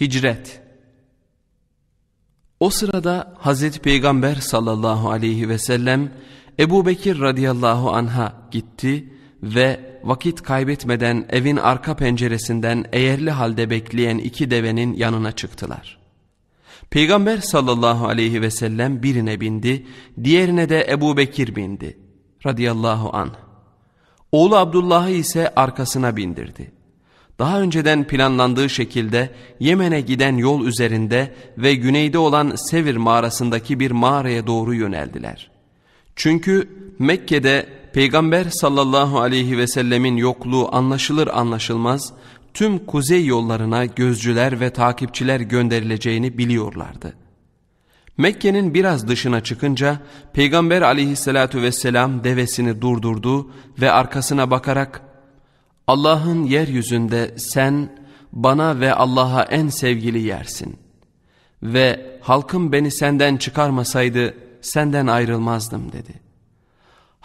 Hicret O sırada Hazreti Peygamber sallallahu aleyhi ve sellem Ebu Bekir radıyallahu anha gitti ve vakit kaybetmeden evin arka penceresinden eğerli halde bekleyen iki devenin yanına çıktılar. Peygamber sallallahu aleyhi ve sellem birine bindi, diğerine de Ebu Bekir bindi radıyallahu anh. Oğlu Abdullah'ı ise arkasına bindirdi daha önceden planlandığı şekilde Yemen'e giden yol üzerinde ve güneyde olan Sevir mağarasındaki bir mağaraya doğru yöneldiler. Çünkü Mekke'de Peygamber sallallahu aleyhi ve sellemin yokluğu anlaşılır anlaşılmaz tüm kuzey yollarına gözcüler ve takipçiler gönderileceğini biliyorlardı. Mekke'nin biraz dışına çıkınca Peygamber aleyhissalatu vesselam devesini durdurdu ve arkasına bakarak Allah'ın yeryüzünde sen bana ve Allah'a en sevgili yersin. Ve halkım beni senden çıkarmasaydı senden ayrılmazdım dedi.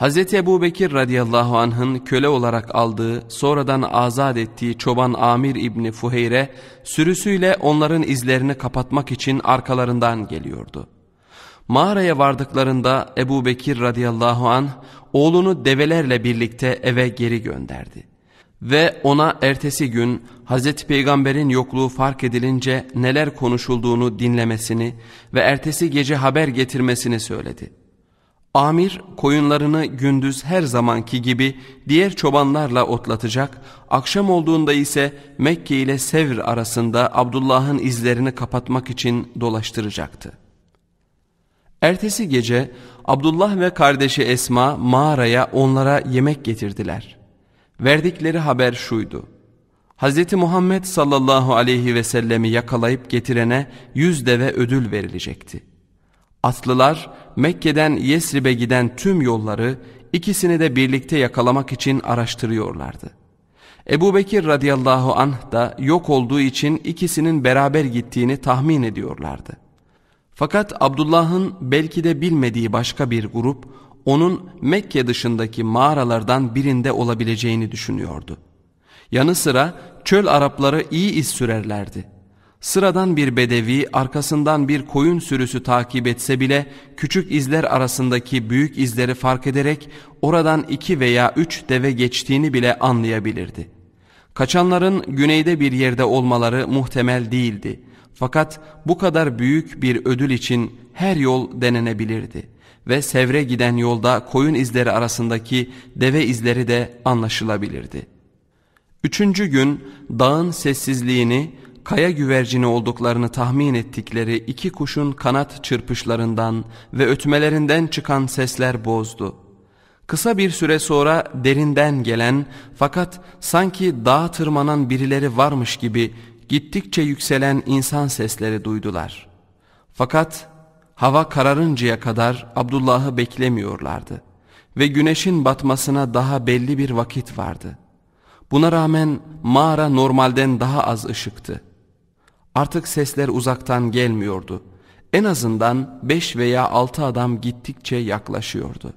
Hz. Ebu Bekir radıyallahu anh'ın köle olarak aldığı sonradan azat ettiği çoban Amir İbni Fuheyre sürüsüyle onların izlerini kapatmak için arkalarından geliyordu. Mağaraya vardıklarında Ebu Bekir radıyallahu anh oğlunu develerle birlikte eve geri gönderdi. Ve ona ertesi gün Hazreti Peygamber'in yokluğu fark edilince neler konuşulduğunu dinlemesini ve ertesi gece haber getirmesini söyledi. Amir koyunlarını gündüz her zamanki gibi diğer çobanlarla otlatacak, akşam olduğunda ise Mekke ile Sevr arasında Abdullah'ın izlerini kapatmak için dolaştıracaktı. Ertesi gece Abdullah ve kardeşi Esma mağaraya onlara yemek getirdiler.'' Verdikleri haber şuydu. Hz. Muhammed sallallahu aleyhi ve sellemi yakalayıp getirene yüz deve ödül verilecekti. Atlılar Mekke'den Yesrib'e giden tüm yolları ikisini de birlikte yakalamak için araştırıyorlardı. Ebu Bekir radıyallahu anh da yok olduğu için ikisinin beraber gittiğini tahmin ediyorlardı. Fakat Abdullah'ın belki de bilmediği başka bir grup onun Mekke dışındaki mağaralardan birinde olabileceğini düşünüyordu. Yanı sıra çöl Arapları iyi iz sürerlerdi. Sıradan bir bedevi arkasından bir koyun sürüsü takip etse bile küçük izler arasındaki büyük izleri fark ederek oradan iki veya üç deve geçtiğini bile anlayabilirdi. Kaçanların güneyde bir yerde olmaları muhtemel değildi. Fakat bu kadar büyük bir ödül için her yol denenebilirdi.'' ve Sevr'e giden yolda koyun izleri arasındaki deve izleri de anlaşılabilirdi. Üçüncü gün dağın sessizliğini, kaya güvercini olduklarını tahmin ettikleri iki kuşun kanat çırpışlarından ve ötmelerinden çıkan sesler bozdu. Kısa bir süre sonra derinden gelen fakat sanki dağa tırmanan birileri varmış gibi gittikçe yükselen insan sesleri duydular. Fakat Hava kararıncaya kadar Abdullah'ı beklemiyorlardı ve güneşin batmasına daha belli bir vakit vardı. Buna rağmen mağara normalden daha az ışıktı. Artık sesler uzaktan gelmiyordu. En azından beş veya altı adam gittikçe yaklaşıyordu.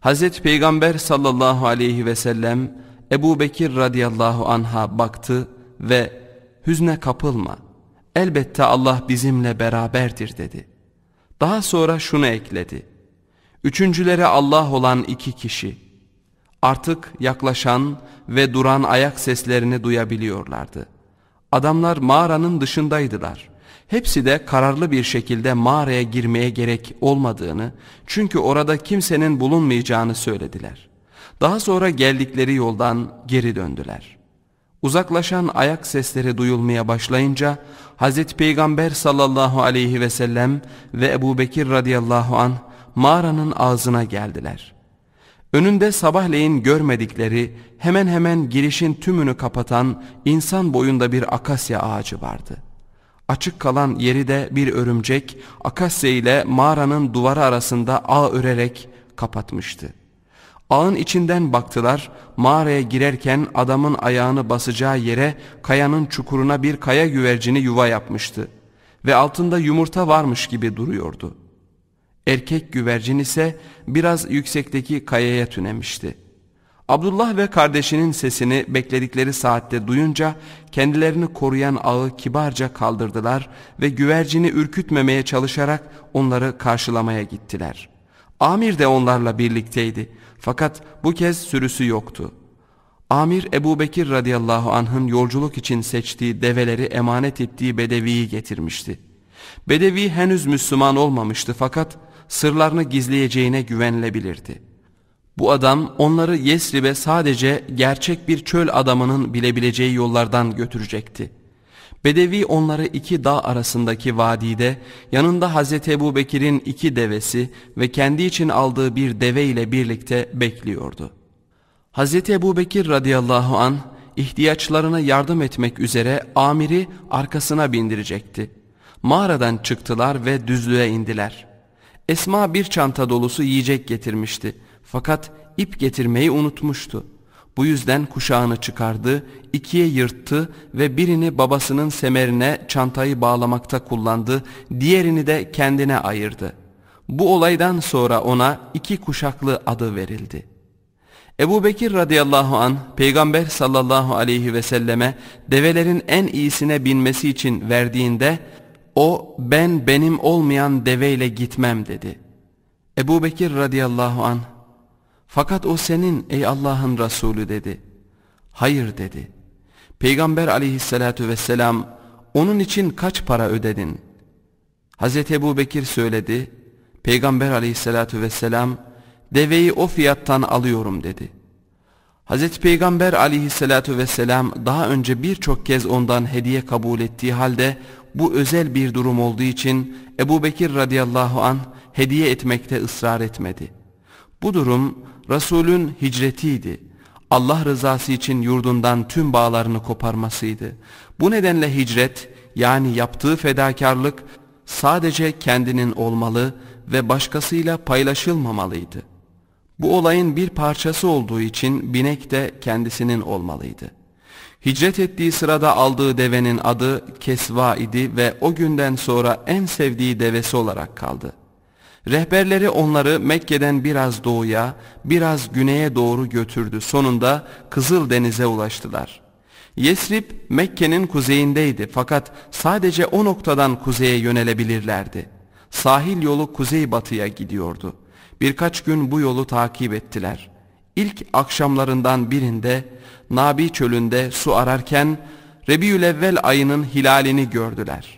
Hazreti Peygamber sallallahu aleyhi ve sellem Ebu Bekir radıyallahu anha baktı ve hüzne kapılma elbette Allah bizimle beraberdir dedi.'' Daha sonra şunu ekledi. Üçüncüleri Allah olan iki kişi. Artık yaklaşan ve duran ayak seslerini duyabiliyorlardı. Adamlar mağaranın dışındaydılar. Hepsi de kararlı bir şekilde mağaraya girmeye gerek olmadığını, çünkü orada kimsenin bulunmayacağını söylediler. Daha sonra geldikleri yoldan geri döndüler. Uzaklaşan ayak sesleri duyulmaya başlayınca Hz. Peygamber sallallahu aleyhi ve sellem ve Ebu Bekir radıyallahu an mağaranın ağzına geldiler. Önünde sabahleyin görmedikleri hemen hemen girişin tümünü kapatan insan boyunda bir akasya ağacı vardı. Açık kalan yeri de bir örümcek akasya ile mağaranın duvarı arasında ağ örerek kapatmıştı. Ağın içinden baktılar, mağaraya girerken adamın ayağını basacağı yere kayanın çukuruna bir kaya güvercini yuva yapmıştı ve altında yumurta varmış gibi duruyordu. Erkek güvercin ise biraz yüksekteki kayaya tünemişti. Abdullah ve kardeşinin sesini bekledikleri saatte duyunca kendilerini koruyan ağı kibarca kaldırdılar ve güvercini ürkütmemeye çalışarak onları karşılamaya gittiler. Amir de onlarla birlikteydi. Fakat bu kez sürüsü yoktu. Amir Ebu Bekir radıyallahu anh'ın yolculuk için seçtiği develeri emanet ettiği Bedevi'yi getirmişti. Bedevi henüz Müslüman olmamıştı fakat sırlarını gizleyeceğine güvenilebilirdi. Bu adam onları Yesrib'e sadece gerçek bir çöl adamının bilebileceği yollardan götürecekti. Bedevi onları iki dağ arasındaki vadide yanında Hazreti Ebu Bekir'in iki devesi ve kendi için aldığı bir deve ile birlikte bekliyordu. Hazreti Ebu Bekir radıyallahu an ihtiyaçlarına yardım etmek üzere amiri arkasına bindirecekti. Mağaradan çıktılar ve düzlüğe indiler. Esma bir çanta dolusu yiyecek getirmişti fakat ip getirmeyi unutmuştu. Bu yüzden kuşağını çıkardı, ikiye yırttı ve birini babasının semerine çantayı bağlamakta kullandı, diğerini de kendine ayırdı. Bu olaydan sonra ona iki kuşaklı adı verildi. Ebu Bekir radıyallahu an peygamber sallallahu aleyhi ve selleme develerin en iyisine binmesi için verdiğinde o ben benim olmayan deveyle gitmem dedi. Ebu Bekir radıyallahu anh fakat o senin ey Allah'ın Resulü dedi. Hayır dedi. Peygamber aleyhissalatu vesselam onun için kaç para ödedin? Hazreti Ebu Bekir söyledi. Peygamber aleyhissalatu vesselam deveyi o fiyattan alıyorum dedi. Hz. Peygamber aleyhissalatu vesselam daha önce birçok kez ondan hediye kabul ettiği halde bu özel bir durum olduğu için Ebu Bekir radıyallahu an hediye etmekte ısrar etmedi.'' Bu durum Resul'ün hicretiydi. Allah rızası için yurdundan tüm bağlarını koparmasıydı. Bu nedenle hicret yani yaptığı fedakarlık sadece kendinin olmalı ve başkasıyla paylaşılmamalıydı. Bu olayın bir parçası olduğu için binek de kendisinin olmalıydı. Hicret ettiği sırada aldığı devenin adı Kesva idi ve o günden sonra en sevdiği devesi olarak kaldı.'' Rehberleri onları Mekke'den biraz doğuya, biraz güneye doğru götürdü. Sonunda Kızıl Denize ulaştılar. Yesrib Mekke'nin kuzeyindeydi fakat sadece o noktadan kuzeye yönelebilirlerdi. Sahil yolu kuzey batıya gidiyordu. Birkaç gün bu yolu takip ettiler. İlk akşamlarından birinde Nabi çölünde su ararken Rebiülevvel ayının hilalini gördüler.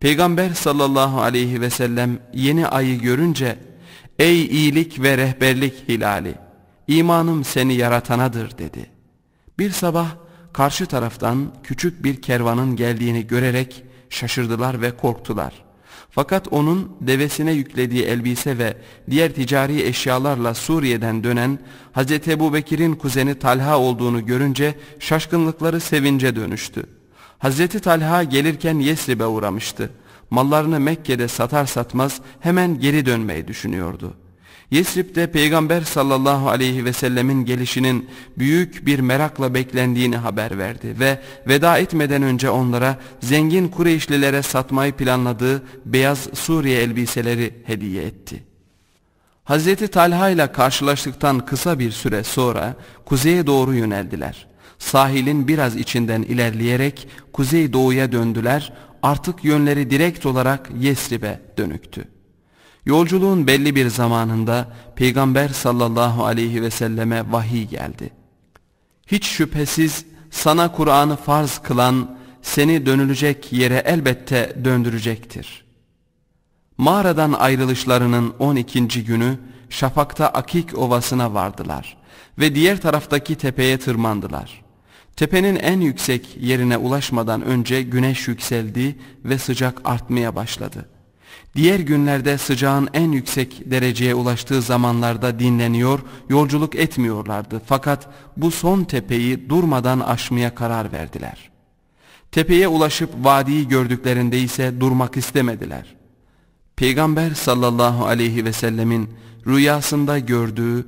Peygamber sallallahu aleyhi ve sellem yeni ayı görünce Ey iyilik ve rehberlik hilali imanım seni yaratanadır dedi. Bir sabah karşı taraftan küçük bir kervanın geldiğini görerek şaşırdılar ve korktular. Fakat onun devesine yüklediği elbise ve diğer ticari eşyalarla Suriye'den dönen Hz. Ebu Bekir'in kuzeni Talha olduğunu görünce şaşkınlıkları sevince dönüştü. Hazreti Talha gelirken Yesrib'e uğramıştı. Mallarını Mekke'de satar satmaz hemen geri dönmeyi düşünüyordu. Yesrib'de Peygamber sallallahu aleyhi ve sellemin gelişinin büyük bir merakla beklendiğini haber verdi ve veda etmeden önce onlara zengin Kureyşlilere satmayı planladığı beyaz Suriye elbiseleri hediye etti. Hazreti Talha ile karşılaştıktan kısa bir süre sonra kuzeye doğru yöneldiler. Sahilin biraz içinden ilerleyerek kuzey doğuya döndüler, artık yönleri direkt olarak Yesrib'e dönüktü. Yolculuğun belli bir zamanında Peygamber sallallahu aleyhi ve selleme vahiy geldi. Hiç şüphesiz sana Kur'an'ı farz kılan seni dönülecek yere elbette döndürecektir. Mağaradan ayrılışlarının 12. günü şafakta Akik Ovası'na vardılar ve diğer taraftaki tepeye tırmandılar. Tepenin en yüksek yerine ulaşmadan önce güneş yükseldi ve sıcak artmaya başladı. Diğer günlerde sıcağın en yüksek dereceye ulaştığı zamanlarda dinleniyor, yolculuk etmiyorlardı. Fakat bu son tepeyi durmadan aşmaya karar verdiler. Tepeye ulaşıp vadiyi gördüklerinde ise durmak istemediler. Peygamber sallallahu aleyhi ve sellemin rüyasında gördüğü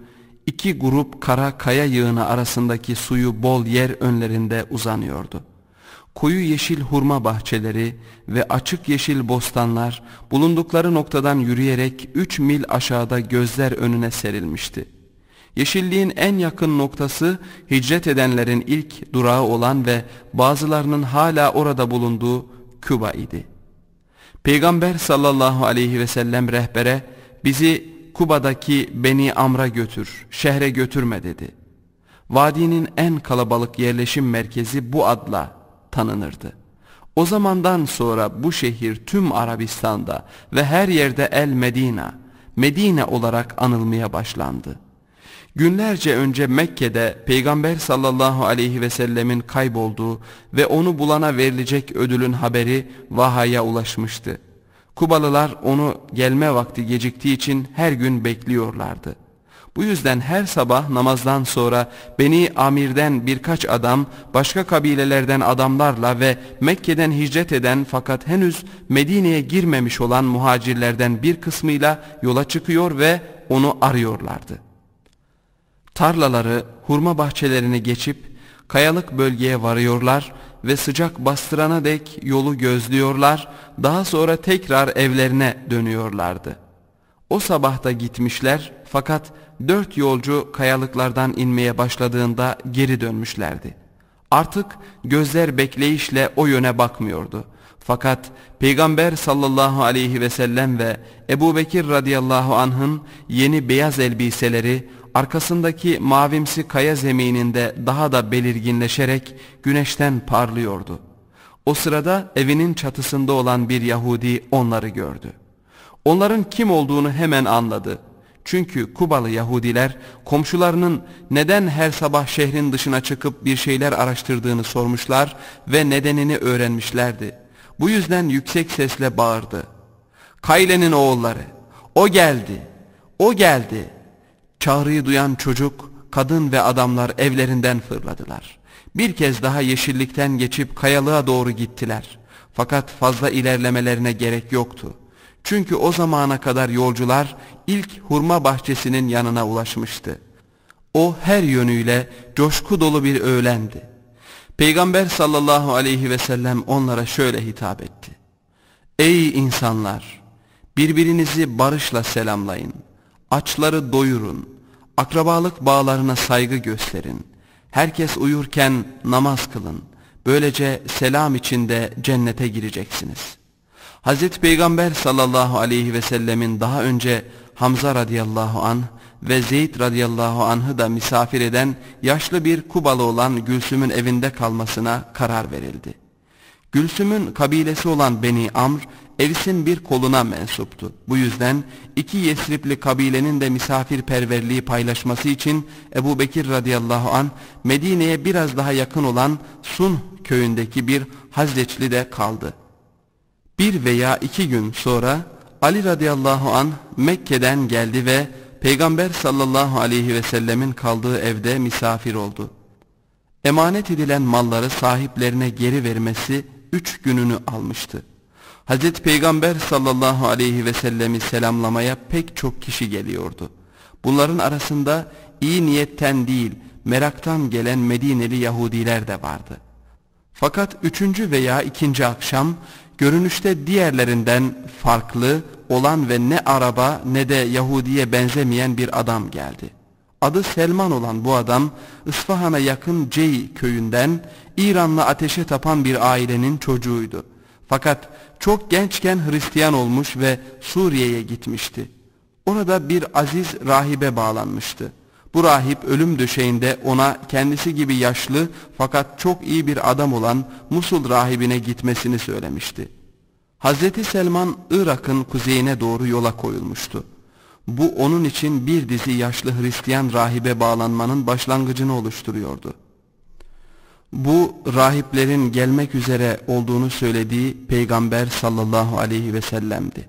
İki grup kara kaya yığını arasındaki suyu bol yer önlerinde uzanıyordu. Koyu yeşil hurma bahçeleri ve açık yeşil bostanlar bulundukları noktadan yürüyerek üç mil aşağıda gözler önüne serilmişti. Yeşilliğin en yakın noktası hicret edenlerin ilk durağı olan ve bazılarının hala orada bulunduğu Küba idi. Peygamber sallallahu aleyhi ve sellem rehbere bizi Kuba'daki Beni Amr'a götür, şehre götürme dedi. Vadinin en kalabalık yerleşim merkezi bu adla tanınırdı. O zamandan sonra bu şehir tüm Arabistan'da ve her yerde El Medina, Medine olarak anılmaya başlandı. Günlerce önce Mekke'de Peygamber sallallahu aleyhi ve sellemin kaybolduğu ve onu bulana verilecek ödülün haberi Vaha'ya ulaşmıştı. Kubalılar onu gelme vakti geciktiği için her gün bekliyorlardı. Bu yüzden her sabah namazdan sonra Beni Amir'den birkaç adam, başka kabilelerden adamlarla ve Mekke'den hicret eden fakat henüz Medine'ye girmemiş olan muhacirlerden bir kısmıyla yola çıkıyor ve onu arıyorlardı. Tarlaları, hurma bahçelerini geçip kayalık bölgeye varıyorlar ve sıcak bastırana dek yolu gözlüyorlar, daha sonra tekrar evlerine dönüyorlardı. O sabahta gitmişler fakat dört yolcu kayalıklardan inmeye başladığında geri dönmüşlerdi. Artık gözler bekleyişle o yöne bakmıyordu. Fakat Peygamber sallallahu aleyhi ve sellem ve Ebu Bekir radıyallahu anh'ın yeni beyaz elbiseleri arkasındaki mavimsi kaya zemininde daha da belirginleşerek güneşten parlıyordu. O sırada evinin çatısında olan bir Yahudi onları gördü. Onların kim olduğunu hemen anladı. Çünkü Kubalı Yahudiler komşularının neden her sabah şehrin dışına çıkıp bir şeyler araştırdığını sormuşlar ve nedenini öğrenmişlerdi. Bu yüzden yüksek sesle bağırdı. Kayle'nin oğulları, o geldi, o geldi.'' Çağrıyı duyan çocuk, kadın ve adamlar evlerinden fırladılar. Bir kez daha yeşillikten geçip kayalığa doğru gittiler. Fakat fazla ilerlemelerine gerek yoktu. Çünkü o zamana kadar yolcular ilk hurma bahçesinin yanına ulaşmıştı. O her yönüyle coşku dolu bir öğlendi. Peygamber sallallahu aleyhi ve sellem onlara şöyle hitap etti. Ey insanlar! Birbirinizi barışla selamlayın.'' Açları doyurun, akrabalık bağlarına saygı gösterin. Herkes uyurken namaz kılın. Böylece selam içinde cennete gireceksiniz. Hazreti Peygamber sallallahu aleyhi ve sellemin daha önce Hamza radıyallahu anh ve Zeyd radıyallahu anh'ı da misafir eden yaşlı bir Kubalı olan Gülsüm'ün evinde kalmasına karar verildi. Gülsüm'ün kabilesi olan Beni Amr Elis'in bir koluna mensuptu. Bu yüzden iki Yesripli kabilenin de misafirperverliği paylaşması için Ebu Bekir radıyallahu an Medine'ye biraz daha yakın olan Sun köyündeki bir Hazreçli de kaldı. Bir veya iki gün sonra Ali radıyallahu an Mekke'den geldi ve Peygamber sallallahu aleyhi ve sellemin kaldığı evde misafir oldu. Emanet edilen malları sahiplerine geri vermesi üç gününü almıştı. Hz. Peygamber sallallahu aleyhi ve sellemi selamlamaya pek çok kişi geliyordu. Bunların arasında iyi niyetten değil meraktan gelen Medineli Yahudiler de vardı. Fakat üçüncü veya ikinci akşam görünüşte diğerlerinden farklı olan ve ne araba ne de Yahudiye benzemeyen bir adam geldi. Adı Selman olan bu adam İsfahan'a yakın Cey köyünden İranlı ateşe tapan bir ailenin çocuğuydu. Fakat çok gençken Hristiyan olmuş ve Suriye'ye gitmişti. Orada bir aziz rahibe bağlanmıştı. Bu rahip ölüm döşeğinde ona kendisi gibi yaşlı fakat çok iyi bir adam olan Musul rahibine gitmesini söylemişti. Hazreti Selman Irak'ın kuzeyine doğru yola koyulmuştu. Bu onun için bir dizi yaşlı Hristiyan rahibe bağlanmanın başlangıcını oluşturuyordu. Bu rahiplerin gelmek üzere olduğunu söylediği Peygamber sallallahu aleyhi ve sellem'di.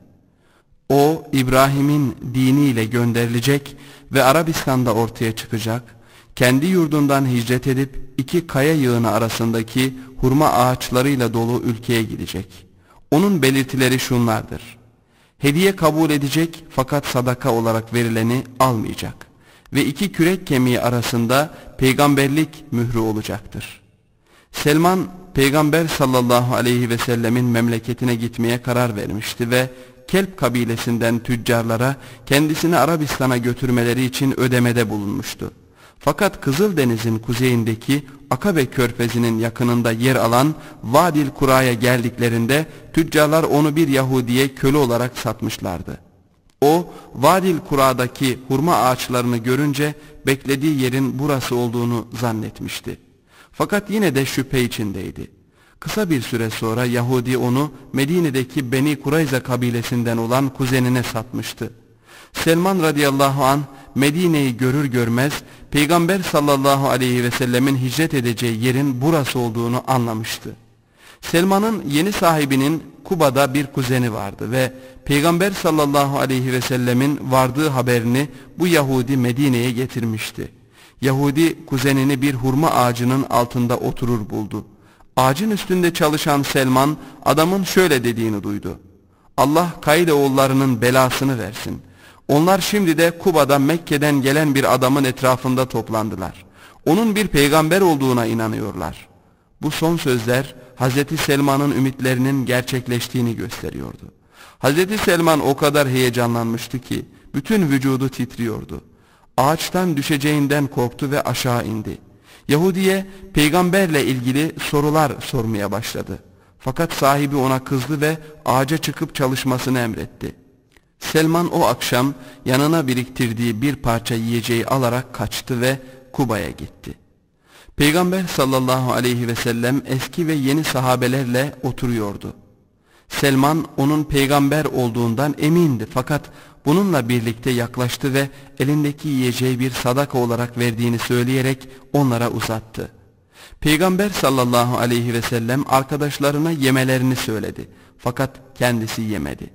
O İbrahim'in diniyle gönderilecek ve Arabistan'da ortaya çıkacak, kendi yurdundan hicret edip iki kaya yığını arasındaki hurma ağaçlarıyla dolu ülkeye gidecek. Onun belirtileri şunlardır. Hediye kabul edecek fakat sadaka olarak verileni almayacak ve iki kürek kemiği arasında peygamberlik mührü olacaktır.'' Selman peygamber sallallahu aleyhi ve sellemin memleketine gitmeye karar vermişti ve Kelp kabilesinden tüccarlara kendisini Arabistan'a götürmeleri için ödemede bulunmuştu. Fakat Kızıldeniz'in kuzeyindeki Akabe körfezinin yakınında yer alan Vadil Kura'ya geldiklerinde tüccarlar onu bir Yahudi'ye köle olarak satmışlardı. O Vadil Kura'daki hurma ağaçlarını görünce beklediği yerin burası olduğunu zannetmişti. Fakat yine de şüphe içindeydi. Kısa bir süre sonra Yahudi onu Medine'deki Beni Kurayza kabilesinden olan kuzenine satmıştı. Selman radıyallahu an Medine'yi görür görmez Peygamber sallallahu aleyhi ve sellemin hicret edeceği yerin burası olduğunu anlamıştı. Selman'ın yeni sahibinin Kuba'da bir kuzeni vardı ve Peygamber sallallahu aleyhi ve sellemin vardığı haberini bu Yahudi Medine'ye getirmişti. Yahudi kuzenini bir hurma ağacının altında oturur buldu. Ağacın üstünde çalışan Selman adamın şöyle dediğini duydu. Allah Kaide oğullarının belasını versin. Onlar şimdi de Kuba'da Mekke'den gelen bir adamın etrafında toplandılar. Onun bir peygamber olduğuna inanıyorlar. Bu son sözler Hazreti Selman'ın ümitlerinin gerçekleştiğini gösteriyordu. Hazreti Selman o kadar heyecanlanmıştı ki bütün vücudu titriyordu ağaçtan düşeceğinden korktu ve aşağı indi. Yahudi'ye peygamberle ilgili sorular sormaya başladı. Fakat sahibi ona kızdı ve ağaca çıkıp çalışmasını emretti. Selman o akşam yanına biriktirdiği bir parça yiyeceği alarak kaçtı ve Kuba'ya gitti. Peygamber sallallahu aleyhi ve sellem eski ve yeni sahabelerle oturuyordu. Selman onun peygamber olduğundan emindi fakat bununla birlikte yaklaştı ve elindeki yiyeceği bir sadaka olarak verdiğini söyleyerek onlara uzattı. Peygamber sallallahu aleyhi ve sellem arkadaşlarına yemelerini söyledi fakat kendisi yemedi.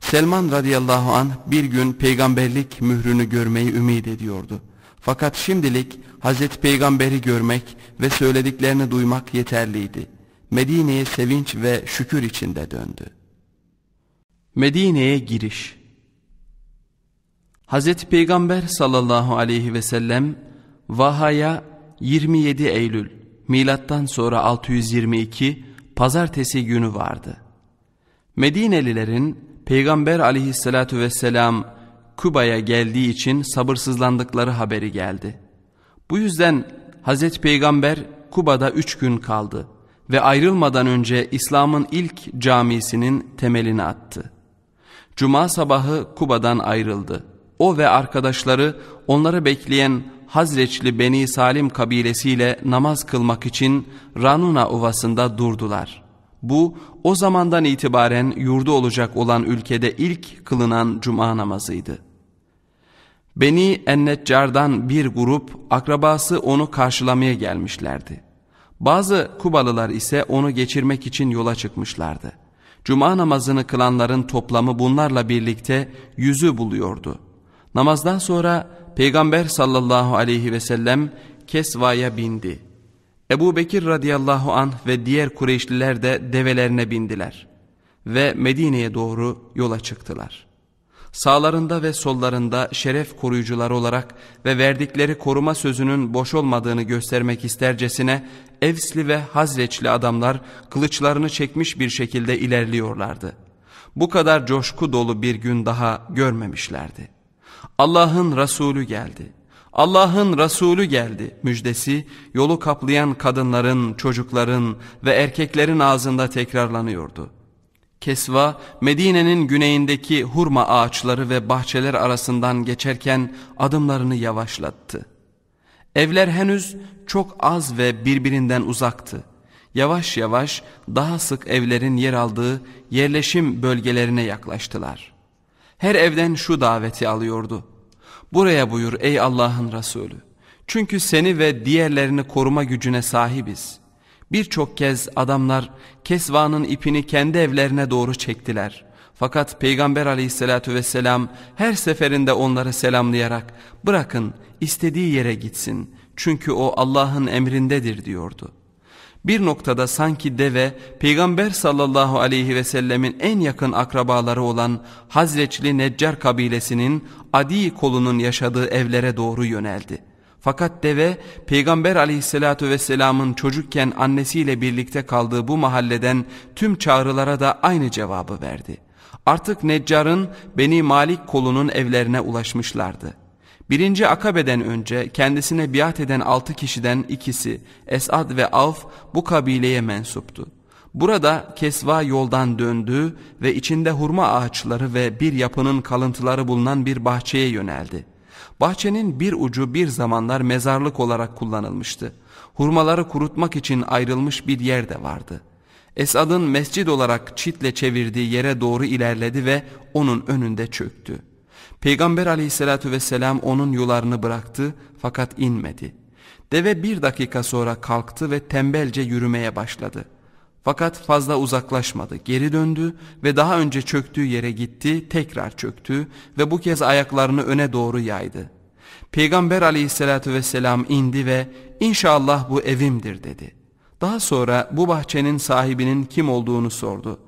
Selman radıyallahu anh bir gün peygamberlik mührünü görmeyi ümit ediyordu. Fakat şimdilik Hazreti Peygamberi görmek ve söylediklerini duymak yeterliydi. Medine'ye sevinç ve şükür içinde döndü. Medine'ye giriş Hazreti Peygamber sallallahu aleyhi ve sellem Vaha'ya 27 Eylül milattan sonra 622 pazartesi günü vardı. Medinelilerin Peygamber aleyhissalatu vesselam Kuba'ya geldiği için sabırsızlandıkları haberi geldi. Bu yüzden Hazreti Peygamber Kuba'da üç gün kaldı ve ayrılmadan önce İslam'ın ilk camisinin temelini attı. Cuma sabahı Kuba'dan ayrıldı o ve arkadaşları onları bekleyen Hazreçli Beni Salim kabilesiyle namaz kılmak için Ranuna Ovası'nda durdular. Bu o zamandan itibaren yurdu olacak olan ülkede ilk kılınan cuma namazıydı. Beni Enneccar'dan bir grup akrabası onu karşılamaya gelmişlerdi. Bazı Kubalılar ise onu geçirmek için yola çıkmışlardı. Cuma namazını kılanların toplamı bunlarla birlikte yüzü buluyordu.'' Namazdan sonra Peygamber sallallahu aleyhi ve sellem Kesva'ya bindi. Ebu Bekir radıyallahu anh ve diğer Kureyşliler de develerine bindiler ve Medine'ye doğru yola çıktılar. Sağlarında ve sollarında şeref koruyucuları olarak ve verdikleri koruma sözünün boş olmadığını göstermek istercesine Evsli ve Hazreçli adamlar kılıçlarını çekmiş bir şekilde ilerliyorlardı. Bu kadar coşku dolu bir gün daha görmemişlerdi.'' Allah'ın Resulü geldi. Allah'ın Resulü geldi müjdesi yolu kaplayan kadınların, çocukların ve erkeklerin ağzında tekrarlanıyordu. Kesva Medine'nin güneyindeki hurma ağaçları ve bahçeler arasından geçerken adımlarını yavaşlattı. Evler henüz çok az ve birbirinden uzaktı. Yavaş yavaş daha sık evlerin yer aldığı yerleşim bölgelerine yaklaştılar.'' her evden şu daveti alıyordu. Buraya buyur ey Allah'ın Resulü. Çünkü seni ve diğerlerini koruma gücüne sahibiz. Birçok kez adamlar kesvanın ipini kendi evlerine doğru çektiler. Fakat Peygamber aleyhissalatü vesselam her seferinde onları selamlayarak bırakın istediği yere gitsin. Çünkü o Allah'ın emrindedir diyordu.'' Bir noktada sanki deve Peygamber sallallahu aleyhi ve sellemin en yakın akrabaları olan Hazreçli Neccar kabilesinin Adi kolunun yaşadığı evlere doğru yöneldi. Fakat deve Peygamber aleyhissalatu vesselamın çocukken annesiyle birlikte kaldığı bu mahalleden tüm çağrılara da aynı cevabı verdi. Artık Neccar'ın Beni Malik kolunun evlerine ulaşmışlardı. Birinci Akabe'den önce kendisine biat eden altı kişiden ikisi Esad ve Avf bu kabileye mensuptu. Burada Kesva yoldan döndü ve içinde hurma ağaçları ve bir yapının kalıntıları bulunan bir bahçeye yöneldi. Bahçenin bir ucu bir zamanlar mezarlık olarak kullanılmıştı. Hurmaları kurutmak için ayrılmış bir yer de vardı. Esad'ın mescid olarak çitle çevirdiği yere doğru ilerledi ve onun önünde çöktü. Peygamber aleyhissalatü vesselam onun yularını bıraktı fakat inmedi. Deve bir dakika sonra kalktı ve tembelce yürümeye başladı. Fakat fazla uzaklaşmadı, geri döndü ve daha önce çöktüğü yere gitti, tekrar çöktü ve bu kez ayaklarını öne doğru yaydı. Peygamber aleyhissalatü vesselam indi ve inşallah bu evimdir dedi. Daha sonra bu bahçenin sahibinin kim olduğunu sordu.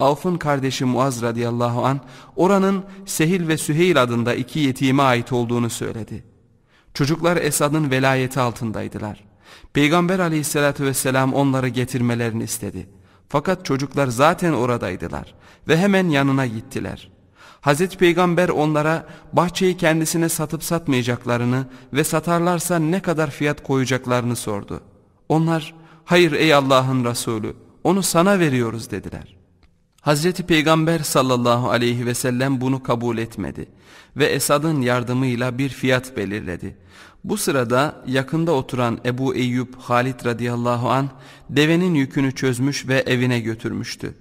Avf'ın kardeşi Muaz radıyallahu an oranın Sehil ve Süheyl adında iki yetime ait olduğunu söyledi. Çocuklar Esad'ın velayeti altındaydılar. Peygamber aleyhissalatü vesselam onları getirmelerini istedi. Fakat çocuklar zaten oradaydılar ve hemen yanına gittiler. Hazreti Peygamber onlara bahçeyi kendisine satıp satmayacaklarını ve satarlarsa ne kadar fiyat koyacaklarını sordu. Onlar hayır ey Allah'ın Resulü onu sana veriyoruz dediler. Hazreti Peygamber sallallahu aleyhi ve sellem bunu kabul etmedi ve Esad'ın yardımıyla bir fiyat belirledi. Bu sırada yakında oturan Ebu Eyyub Halid radıyallahu an devenin yükünü çözmüş ve evine götürmüştü.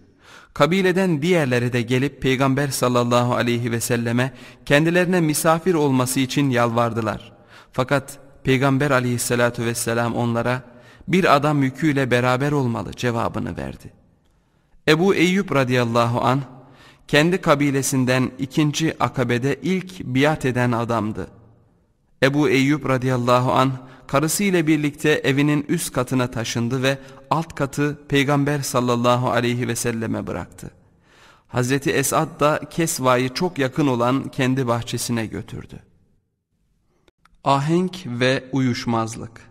Kabileden diğerleri de gelip Peygamber sallallahu aleyhi ve selleme kendilerine misafir olması için yalvardılar. Fakat Peygamber aleyhissalatu vesselam onlara bir adam yüküyle beraber olmalı cevabını verdi. Ebu Eyyub radıyallahu an kendi kabilesinden ikinci akabede ilk biat eden adamdı. Ebu Eyyub radıyallahu an karısı ile birlikte evinin üst katına taşındı ve alt katı Peygamber sallallahu aleyhi ve selleme bıraktı. Hazreti Esad da Kesva'yı çok yakın olan kendi bahçesine götürdü. Ahenk ve uyuşmazlık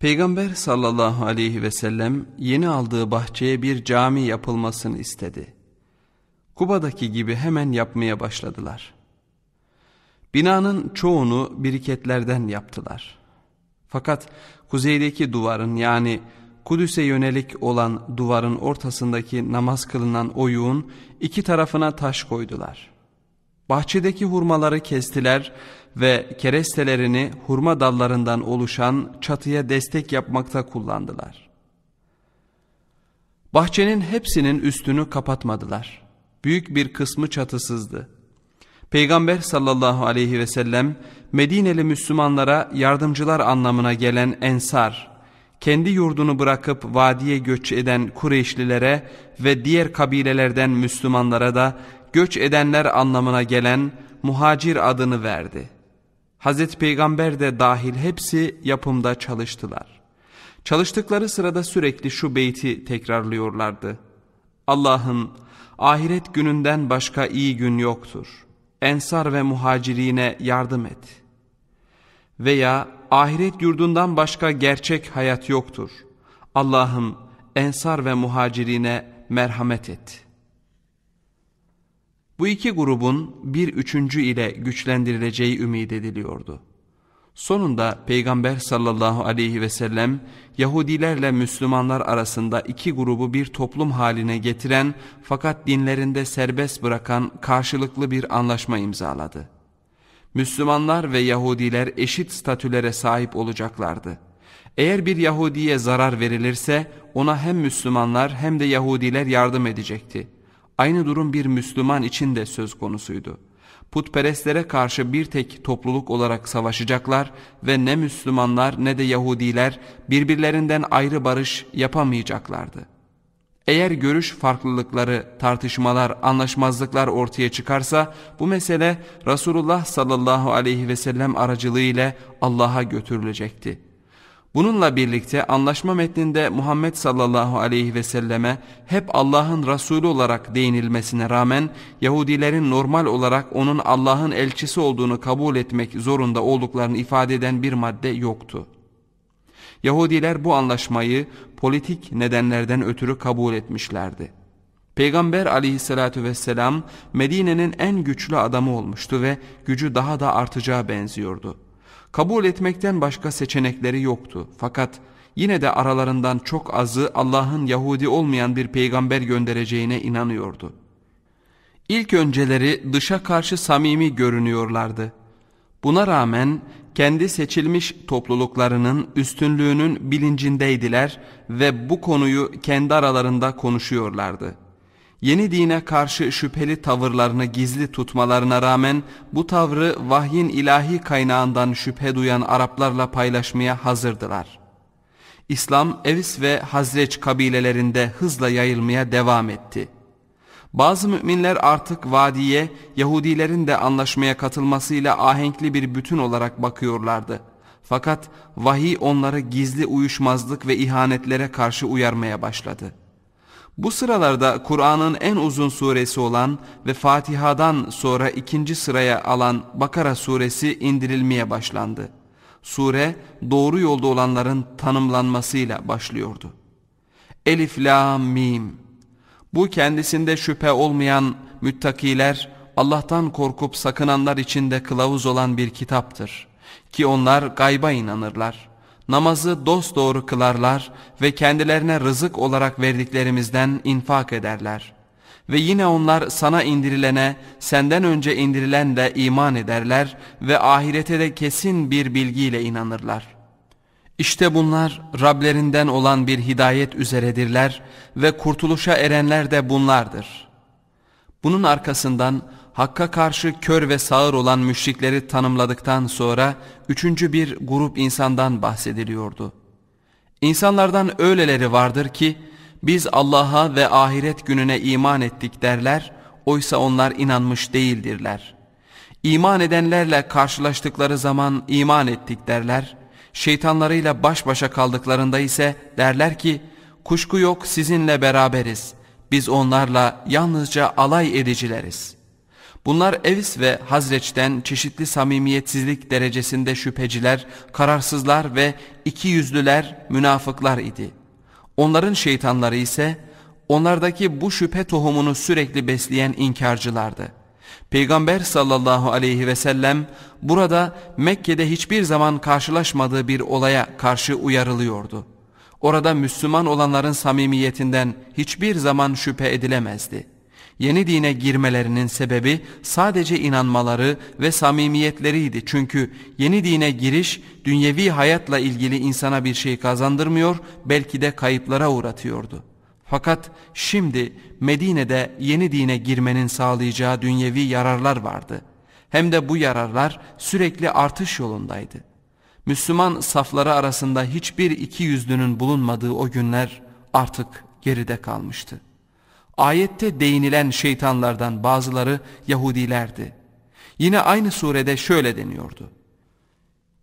Peygamber sallallahu aleyhi ve sellem yeni aldığı bahçeye bir cami yapılmasını istedi. Kuba'daki gibi hemen yapmaya başladılar. Binanın çoğunu biriketlerden yaptılar. Fakat kuzeydeki duvarın yani Kudüs'e yönelik olan duvarın ortasındaki namaz kılınan oyuğun iki tarafına taş koydular. Bahçedeki hurmaları kestiler ve kerestelerini hurma dallarından oluşan çatıya destek yapmakta kullandılar. Bahçenin hepsinin üstünü kapatmadılar. Büyük bir kısmı çatısızdı. Peygamber sallallahu aleyhi ve sellem Medineli Müslümanlara yardımcılar anlamına gelen ensar, kendi yurdunu bırakıp vadiye göç eden Kureyşlilere ve diğer kabilelerden Müslümanlara da göç edenler anlamına gelen muhacir adını verdi.'' Hazreti Peygamber de dahil hepsi yapımda çalıştılar. Çalıştıkları sırada sürekli şu beyti tekrarlıyorlardı. Allah'ın ahiret gününden başka iyi gün yoktur. Ensar ve muhacirine yardım et. Veya ahiret yurdundan başka gerçek hayat yoktur. Allah'ım ensar ve muhacirine merhamet et.'' Bu iki grubun bir üçüncü ile güçlendirileceği ümit ediliyordu. Sonunda Peygamber sallallahu aleyhi ve sellem Yahudilerle Müslümanlar arasında iki grubu bir toplum haline getiren fakat dinlerinde serbest bırakan karşılıklı bir anlaşma imzaladı. Müslümanlar ve Yahudiler eşit statülere sahip olacaklardı. Eğer bir Yahudiye zarar verilirse ona hem Müslümanlar hem de Yahudiler yardım edecekti. Aynı durum bir Müslüman için de söz konusuydu. Putperestlere karşı bir tek topluluk olarak savaşacaklar ve ne Müslümanlar ne de Yahudiler birbirlerinden ayrı barış yapamayacaklardı. Eğer görüş farklılıkları, tartışmalar, anlaşmazlıklar ortaya çıkarsa bu mesele Resulullah sallallahu aleyhi ve sellem aracılığıyla Allah'a götürülecekti.'' Bununla birlikte anlaşma metninde Muhammed sallallahu aleyhi ve selleme hep Allah'ın Resulü olarak değinilmesine rağmen Yahudilerin normal olarak onun Allah'ın elçisi olduğunu kabul etmek zorunda olduklarını ifade eden bir madde yoktu. Yahudiler bu anlaşmayı politik nedenlerden ötürü kabul etmişlerdi. Peygamber aleyhissalatü vesselam Medine'nin en güçlü adamı olmuştu ve gücü daha da artacağı benziyordu. Kabul etmekten başka seçenekleri yoktu. Fakat yine de aralarından çok azı Allah'ın Yahudi olmayan bir peygamber göndereceğine inanıyordu. İlk önceleri dışa karşı samimi görünüyorlardı. Buna rağmen kendi seçilmiş topluluklarının üstünlüğünün bilincindeydiler ve bu konuyu kendi aralarında konuşuyorlardı. Yeni dine karşı şüpheli tavırlarını gizli tutmalarına rağmen bu tavrı vahyin ilahi kaynağından şüphe duyan Araplarla paylaşmaya hazırdılar. İslam Evs ve Hazreç kabilelerinde hızla yayılmaya devam etti. Bazı müminler artık vadiye Yahudilerin de anlaşmaya katılmasıyla ahenkli bir bütün olarak bakıyorlardı. Fakat vahiy onları gizli uyuşmazlık ve ihanetlere karşı uyarmaya başladı. Bu sıralarda Kur'an'ın en uzun suresi olan ve Fatiha'dan sonra ikinci sıraya alan Bakara suresi indirilmeye başlandı. Sure doğru yolda olanların tanımlanmasıyla başlıyordu. Elif, La, Mim Bu kendisinde şüphe olmayan müttakiler Allah'tan korkup sakınanlar içinde kılavuz olan bir kitaptır. Ki onlar gayba inanırlar namazı dosdoğru kılarlar ve kendilerine rızık olarak verdiklerimizden infak ederler. Ve yine onlar sana indirilene, senden önce indirilen de iman ederler ve ahirete de kesin bir bilgiyle inanırlar.'' İşte bunlar Rablerinden olan bir hidayet üzeredirler ve kurtuluşa erenler de bunlardır. Bunun arkasından Hakk'a karşı kör ve sağır olan müşrikleri tanımladıktan sonra üçüncü bir grup insandan bahsediliyordu. İnsanlardan öyleleri vardır ki biz Allah'a ve ahiret gününe iman ettik derler, oysa onlar inanmış değildirler. İman edenlerle karşılaştıkları zaman iman ettik derler, şeytanlarıyla baş başa kaldıklarında ise derler ki, kuşku yok sizinle beraberiz, biz onlarla yalnızca alay edicileriz.'' Bunlar Evis ve Hazreç'ten çeşitli samimiyetsizlik derecesinde şüpheciler, kararsızlar ve iki yüzlüler, münafıklar idi. Onların şeytanları ise onlardaki bu şüphe tohumunu sürekli besleyen inkarcılardı. Peygamber sallallahu aleyhi ve sellem burada Mekke'de hiçbir zaman karşılaşmadığı bir olaya karşı uyarılıyordu. Orada Müslüman olanların samimiyetinden hiçbir zaman şüphe edilemezdi.'' Yeni dine girmelerinin sebebi sadece inanmaları ve samimiyetleriydi. Çünkü yeni dine giriş dünyevi hayatla ilgili insana bir şey kazandırmıyor, belki de kayıplara uğratıyordu. Fakat şimdi Medine'de yeni dine girmenin sağlayacağı dünyevi yararlar vardı. Hem de bu yararlar sürekli artış yolundaydı. Müslüman safları arasında hiçbir iki yüzlünün bulunmadığı o günler artık geride kalmıştı. Ayette değinilen şeytanlardan bazıları Yahudilerdi. Yine aynı surede şöyle deniyordu.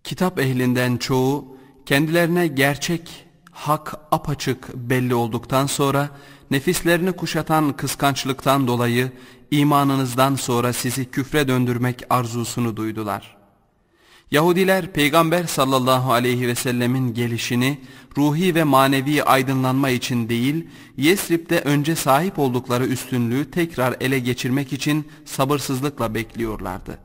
Kitap ehlinden çoğu kendilerine gerçek, hak apaçık belli olduktan sonra nefislerini kuşatan kıskançlıktan dolayı imanınızdan sonra sizi küfre döndürmek arzusunu duydular.'' Yahudiler peygamber sallallahu aleyhi ve sellemin gelişini ruhi ve manevi aydınlanma için değil, Yesrib'de önce sahip oldukları üstünlüğü tekrar ele geçirmek için sabırsızlıkla bekliyorlardı.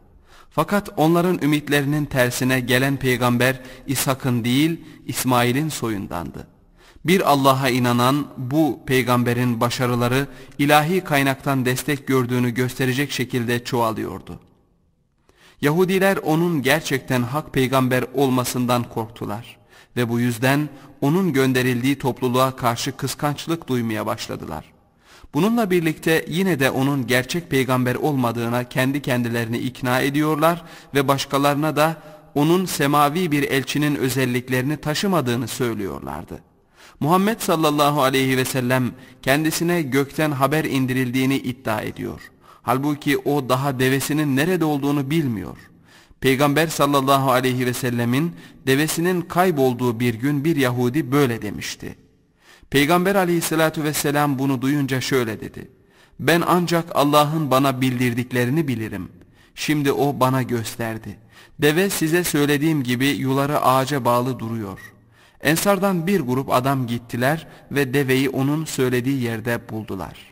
Fakat onların ümitlerinin tersine gelen peygamber İshak'ın değil İsmail'in soyundandı. Bir Allah'a inanan bu peygamberin başarıları ilahi kaynaktan destek gördüğünü gösterecek şekilde çoğalıyordu. Yahudiler onun gerçekten hak peygamber olmasından korktular ve bu yüzden onun gönderildiği topluluğa karşı kıskançlık duymaya başladılar. Bununla birlikte yine de onun gerçek peygamber olmadığına kendi kendilerini ikna ediyorlar ve başkalarına da onun semavi bir elçinin özelliklerini taşımadığını söylüyorlardı. Muhammed sallallahu aleyhi ve sellem kendisine gökten haber indirildiğini iddia ediyor. Halbuki o daha devesinin nerede olduğunu bilmiyor. Peygamber sallallahu aleyhi ve sellemin devesinin kaybolduğu bir gün bir Yahudi böyle demişti. Peygamber aleyhissalatu vesselam bunu duyunca şöyle dedi. Ben ancak Allah'ın bana bildirdiklerini bilirim. Şimdi o bana gösterdi. Deve size söylediğim gibi yuları ağaca bağlı duruyor. Ensardan bir grup adam gittiler ve deveyi onun söylediği yerde buldular.''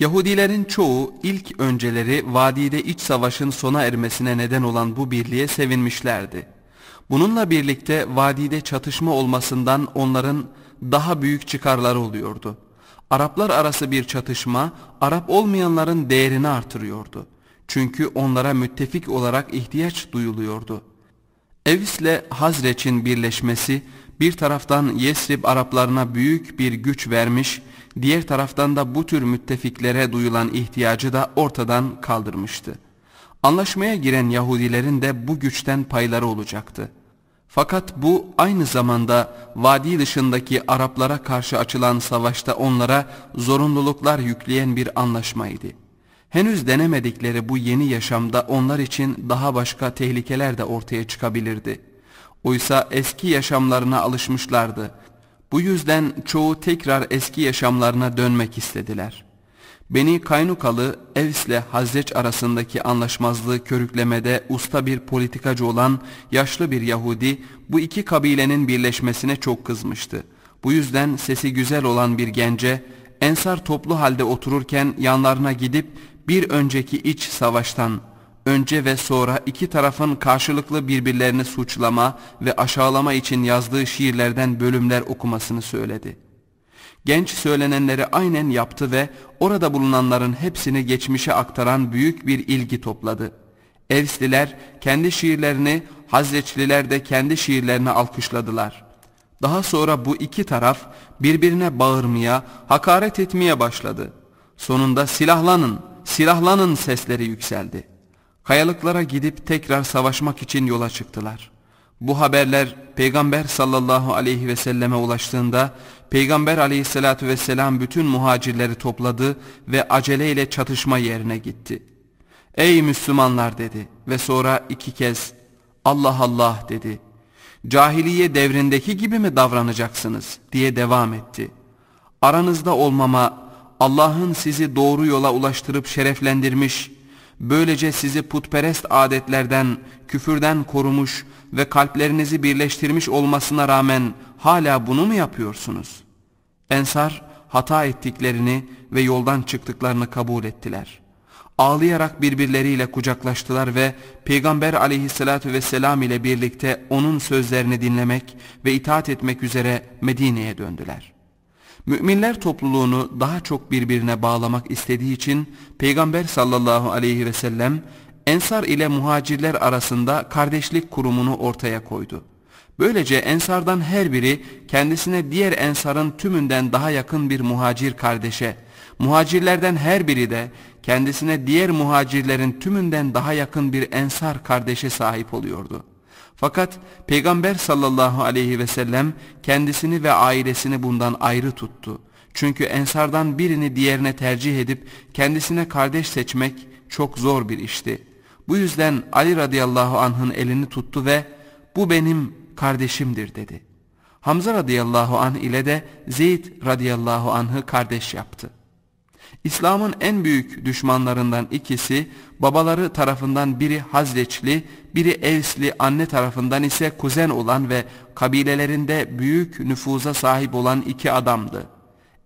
Yahudilerin çoğu ilk önceleri vadide iç savaşın sona ermesine neden olan bu birliğe sevinmişlerdi. Bununla birlikte vadide çatışma olmasından onların daha büyük çıkarları oluyordu. Araplar arası bir çatışma Arap olmayanların değerini artırıyordu. Çünkü onlara müttefik olarak ihtiyaç duyuluyordu. Evis'le Hazreç'in birleşmesi bir taraftan Yesrib Araplarına büyük bir güç vermiş diğer taraftan da bu tür müttefiklere duyulan ihtiyacı da ortadan kaldırmıştı. Anlaşmaya giren Yahudilerin de bu güçten payları olacaktı. Fakat bu aynı zamanda vadi dışındaki Araplara karşı açılan savaşta onlara zorunluluklar yükleyen bir anlaşmaydı. Henüz denemedikleri bu yeni yaşamda onlar için daha başka tehlikeler de ortaya çıkabilirdi. Oysa eski yaşamlarına alışmışlardı bu yüzden çoğu tekrar eski yaşamlarına dönmek istediler. Beni Kaynukalı, Evs ile Hazreç arasındaki anlaşmazlığı körüklemede usta bir politikacı olan yaşlı bir Yahudi, bu iki kabilenin birleşmesine çok kızmıştı. Bu yüzden sesi güzel olan bir gence, Ensar toplu halde otururken yanlarına gidip bir önceki iç savaştan önce ve sonra iki tarafın karşılıklı birbirlerini suçlama ve aşağılama için yazdığı şiirlerden bölümler okumasını söyledi. Genç söylenenleri aynen yaptı ve orada bulunanların hepsini geçmişe aktaran büyük bir ilgi topladı. Evsliler kendi şiirlerini, Hazreçliler de kendi şiirlerini alkışladılar. Daha sonra bu iki taraf birbirine bağırmaya, hakaret etmeye başladı. Sonunda silahlanın, silahlanın sesleri yükseldi. Kayalıklara gidip tekrar savaşmak için yola çıktılar. Bu haberler Peygamber sallallahu aleyhi ve selleme ulaştığında Peygamber aleyhissalatu vesselam bütün muhacirleri topladı ve aceleyle çatışma yerine gitti. Ey Müslümanlar dedi ve sonra iki kez Allah Allah dedi. Cahiliye devrindeki gibi mi davranacaksınız diye devam etti. Aranızda olmama Allah'ın sizi doğru yola ulaştırıp şereflendirmiş Böylece sizi putperest adetlerden, küfürden korumuş ve kalplerinizi birleştirmiş olmasına rağmen hala bunu mu yapıyorsunuz? Ensar hata ettiklerini ve yoldan çıktıklarını kabul ettiler. Ağlayarak birbirleriyle kucaklaştılar ve Peygamber aleyhissalatü vesselam ile birlikte onun sözlerini dinlemek ve itaat etmek üzere Medine'ye döndüler. Müminler topluluğunu daha çok birbirine bağlamak istediği için Peygamber sallallahu aleyhi ve sellem Ensar ile muhacirler arasında kardeşlik kurumunu ortaya koydu. Böylece ensardan her biri kendisine diğer ensarın tümünden daha yakın bir muhacir kardeşe, muhacirlerden her biri de kendisine diğer muhacirlerin tümünden daha yakın bir ensar kardeşe sahip oluyordu. Fakat Peygamber sallallahu aleyhi ve sellem kendisini ve ailesini bundan ayrı tuttu. Çünkü ensardan birini diğerine tercih edip kendisine kardeş seçmek çok zor bir işti. Bu yüzden Ali radıyallahu anh'ın elini tuttu ve bu benim kardeşimdir dedi. Hamza radıyallahu anh ile de Zeyd radıyallahu anh'ı kardeş yaptı. İslam'ın en büyük düşmanlarından ikisi babaları tarafından biri Hazreçli, biri Evsli anne tarafından ise kuzen olan ve kabilelerinde büyük nüfuza sahip olan iki adamdı.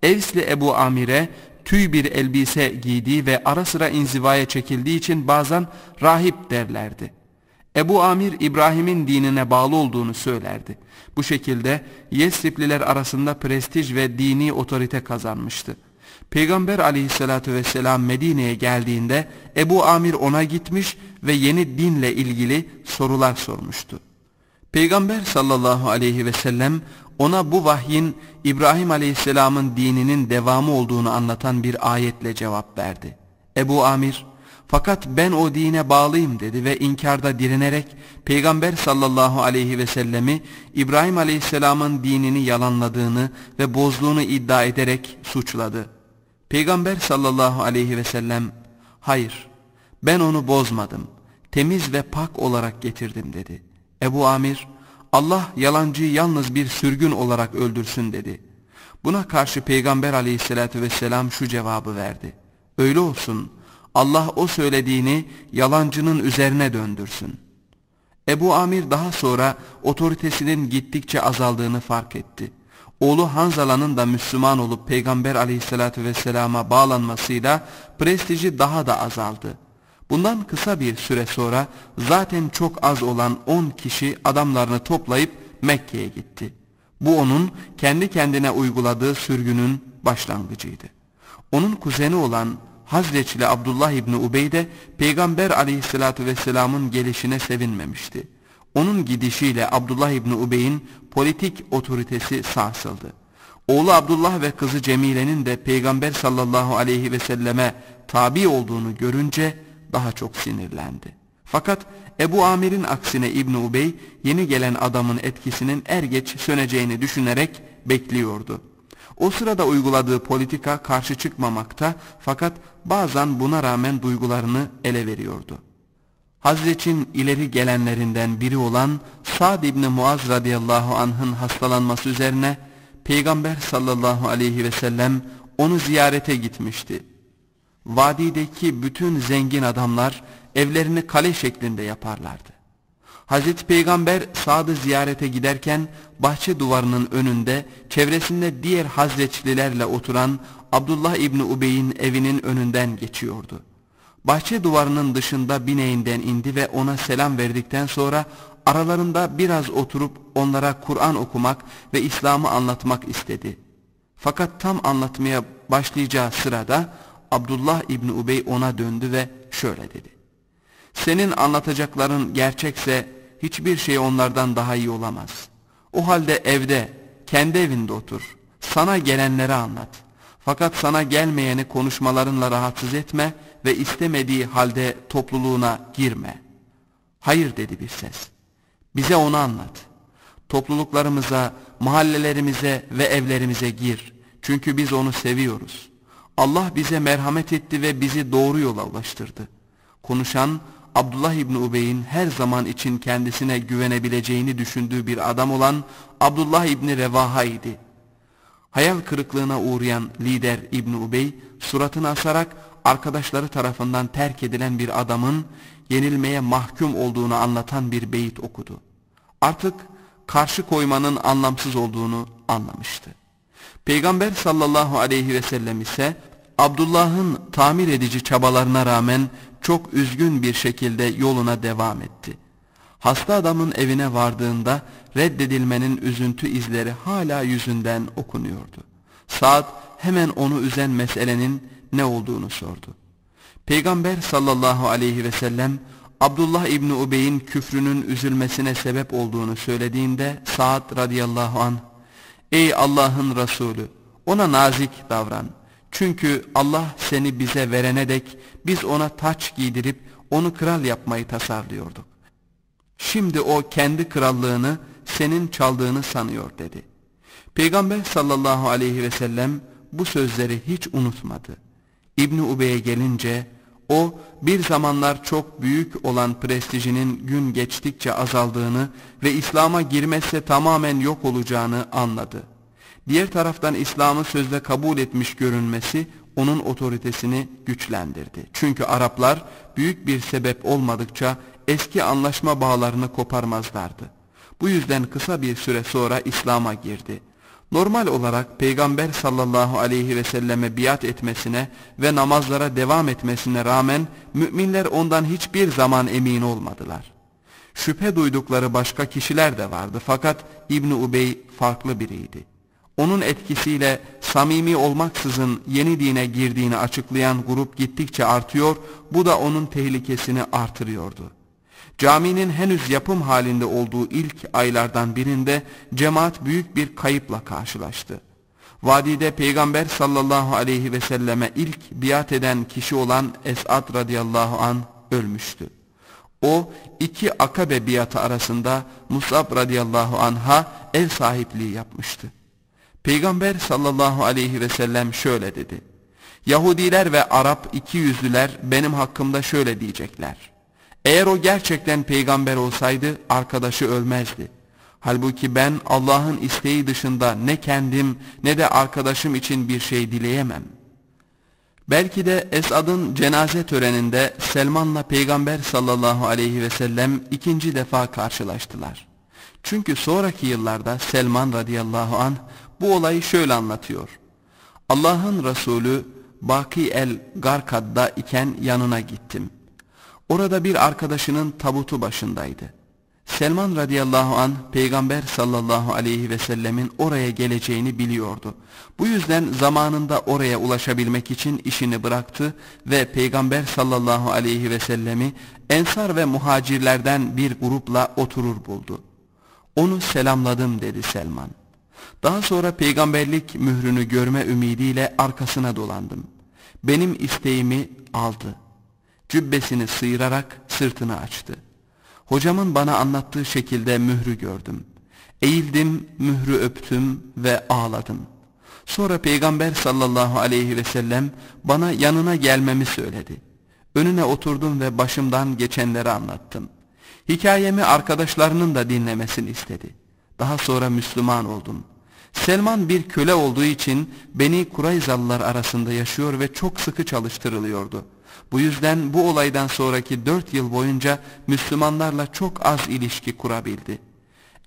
Evsli Ebu Amire tüy bir elbise giydiği ve ara sıra inzivaya çekildiği için bazen rahip derlerdi. Ebu Amir İbrahim'in dinine bağlı olduğunu söylerdi. Bu şekilde Yesripliler arasında prestij ve dini otorite kazanmıştı. Peygamber aleyhissalatü vesselam Medine'ye geldiğinde Ebu Amir ona gitmiş ve yeni dinle ilgili sorular sormuştu. Peygamber sallallahu aleyhi ve sellem ona bu vahyin İbrahim aleyhisselamın dininin devamı olduğunu anlatan bir ayetle cevap verdi. Ebu Amir, fakat ben o dine bağlıyım dedi ve inkarda direnerek Peygamber sallallahu aleyhi ve sellemi İbrahim aleyhisselamın dinini yalanladığını ve bozduğunu iddia ederek suçladı. Peygamber sallallahu aleyhi ve sellem hayır ben onu bozmadım temiz ve pak olarak getirdim dedi. Ebu Amir Allah yalancıyı yalnız bir sürgün olarak öldürsün dedi. Buna karşı Peygamber aleyhissalatü vesselam şu cevabı verdi. Öyle olsun Allah o söylediğini yalancının üzerine döndürsün. Ebu Amir daha sonra otoritesinin gittikçe azaldığını fark etti.'' oğlu Hanzala'nın da Müslüman olup Peygamber aleyhissalatü vesselama bağlanmasıyla prestiji daha da azaldı. Bundan kısa bir süre sonra zaten çok az olan 10 kişi adamlarını toplayıp Mekke'ye gitti. Bu onun kendi kendine uyguladığı sürgünün başlangıcıydı. Onun kuzeni olan Hazreçli Abdullah İbni Ubey de Peygamber aleyhissalatü vesselamın gelişine sevinmemişti. Onun gidişiyle Abdullah İbni Ubey'in politik otoritesi sarsıldı. Oğlu Abdullah ve kızı Cemile'nin de Peygamber sallallahu aleyhi ve selleme tabi olduğunu görünce daha çok sinirlendi. Fakat Ebu Amir'in aksine İbn Ubey yeni gelen adamın etkisinin er geç söneceğini düşünerek bekliyordu. O sırada uyguladığı politika karşı çıkmamakta fakat bazen buna rağmen duygularını ele veriyordu. Hazretin ileri gelenlerinden biri olan Sa'd ibn Muaz radıyallahu anh'ın hastalanması üzerine Peygamber sallallahu aleyhi ve sellem onu ziyarete gitmişti. Vadideki bütün zengin adamlar evlerini kale şeklinde yaparlardı. Hazreti Peygamber Sad'ı ziyarete giderken bahçe duvarının önünde çevresinde diğer Hazreçlilerle oturan Abdullah İbni Ubey'in evinin önünden geçiyordu.'' bahçe duvarının dışında bineğinden indi ve ona selam verdikten sonra aralarında biraz oturup onlara Kur'an okumak ve İslam'ı anlatmak istedi. Fakat tam anlatmaya başlayacağı sırada Abdullah İbni Ubey ona döndü ve şöyle dedi. Senin anlatacakların gerçekse hiçbir şey onlardan daha iyi olamaz. O halde evde, kendi evinde otur. Sana gelenleri anlat. Fakat sana gelmeyeni konuşmalarınla rahatsız etme ve istemediği halde topluluğuna girme. Hayır dedi bir ses. Bize onu anlat. Topluluklarımıza, mahallelerimize ve evlerimize gir. Çünkü biz onu seviyoruz. Allah bize merhamet etti ve bizi doğru yola ulaştırdı. Konuşan Abdullah İbni Ubey'in her zaman için kendisine güvenebileceğini düşündüğü bir adam olan Abdullah İbni Revaha idi. Hayal kırıklığına uğrayan lider İbni Ubey suratını asarak arkadaşları tarafından terk edilen bir adamın yenilmeye mahkum olduğunu anlatan bir beyit okudu. Artık karşı koymanın anlamsız olduğunu anlamıştı. Peygamber sallallahu aleyhi ve sellem ise Abdullah'ın tamir edici çabalarına rağmen çok üzgün bir şekilde yoluna devam etti. Hasta adamın evine vardığında reddedilmenin üzüntü izleri hala yüzünden okunuyordu. Saat hemen onu üzen meselenin ne olduğunu sordu. Peygamber sallallahu aleyhi ve sellem Abdullah İbni Ubey'in küfrünün üzülmesine sebep olduğunu söylediğinde Saad radıyallahu an Ey Allah'ın Resulü ona nazik davran. Çünkü Allah seni bize verene dek biz ona taç giydirip onu kral yapmayı tasarlıyorduk. Şimdi o kendi krallığını senin çaldığını sanıyor dedi. Peygamber sallallahu aleyhi ve sellem bu sözleri hiç unutmadı. İbni Ube'ye gelince o bir zamanlar çok büyük olan prestijinin gün geçtikçe azaldığını ve İslam'a girmezse tamamen yok olacağını anladı. Diğer taraftan İslam'ı sözde kabul etmiş görünmesi onun otoritesini güçlendirdi. Çünkü Araplar büyük bir sebep olmadıkça eski anlaşma bağlarını koparmazlardı. Bu yüzden kısa bir süre sonra İslam'a girdi. Normal olarak Peygamber sallallahu aleyhi ve selleme biat etmesine ve namazlara devam etmesine rağmen müminler ondan hiçbir zaman emin olmadılar. Şüphe duydukları başka kişiler de vardı fakat İbni Ubey farklı biriydi. Onun etkisiyle samimi olmaksızın yeni dine girdiğini açıklayan grup gittikçe artıyor, bu da onun tehlikesini artırıyordu. Caminin henüz yapım halinde olduğu ilk aylardan birinde cemaat büyük bir kayıpla karşılaştı. Vadide Peygamber sallallahu aleyhi ve selleme ilk biat eden kişi olan Esad radıyallahu an ölmüştü. O iki akabe biatı arasında Musab radıyallahu anha ev sahipliği yapmıştı. Peygamber sallallahu aleyhi ve sellem şöyle dedi. Yahudiler ve Arap iki yüzlüler benim hakkımda şöyle diyecekler. Eğer o gerçekten peygamber olsaydı arkadaşı ölmezdi. Halbuki ben Allah'ın isteği dışında ne kendim ne de arkadaşım için bir şey dileyemem. Belki de Esad'ın cenaze töreninde Selman'la Peygamber sallallahu aleyhi ve sellem ikinci defa karşılaştılar. Çünkü sonraki yıllarda Selman radıyallahu anh bu olayı şöyle anlatıyor. Allah'ın Resulü Baki el Garkad'da iken yanına gittim.'' Orada bir arkadaşının tabutu başındaydı. Selman radıyallahu an peygamber sallallahu aleyhi ve sellemin oraya geleceğini biliyordu. Bu yüzden zamanında oraya ulaşabilmek için işini bıraktı ve peygamber sallallahu aleyhi ve sellemi ensar ve muhacirlerden bir grupla oturur buldu. Onu selamladım dedi Selman. Daha sonra peygamberlik mührünü görme ümidiyle arkasına dolandım. Benim isteğimi aldı.'' cübbesini sıyırarak sırtını açtı. Hocamın bana anlattığı şekilde mührü gördüm. Eğildim, mührü öptüm ve ağladım. Sonra Peygamber sallallahu aleyhi ve sellem bana yanına gelmemi söyledi. Önüne oturdum ve başımdan geçenleri anlattım. Hikayemi arkadaşlarının da dinlemesini istedi. Daha sonra Müslüman oldum. Selman bir köle olduğu için Beni Kurayzalılar arasında yaşıyor ve çok sıkı çalıştırılıyordu. Bu yüzden bu olaydan sonraki dört yıl boyunca Müslümanlarla çok az ilişki kurabildi.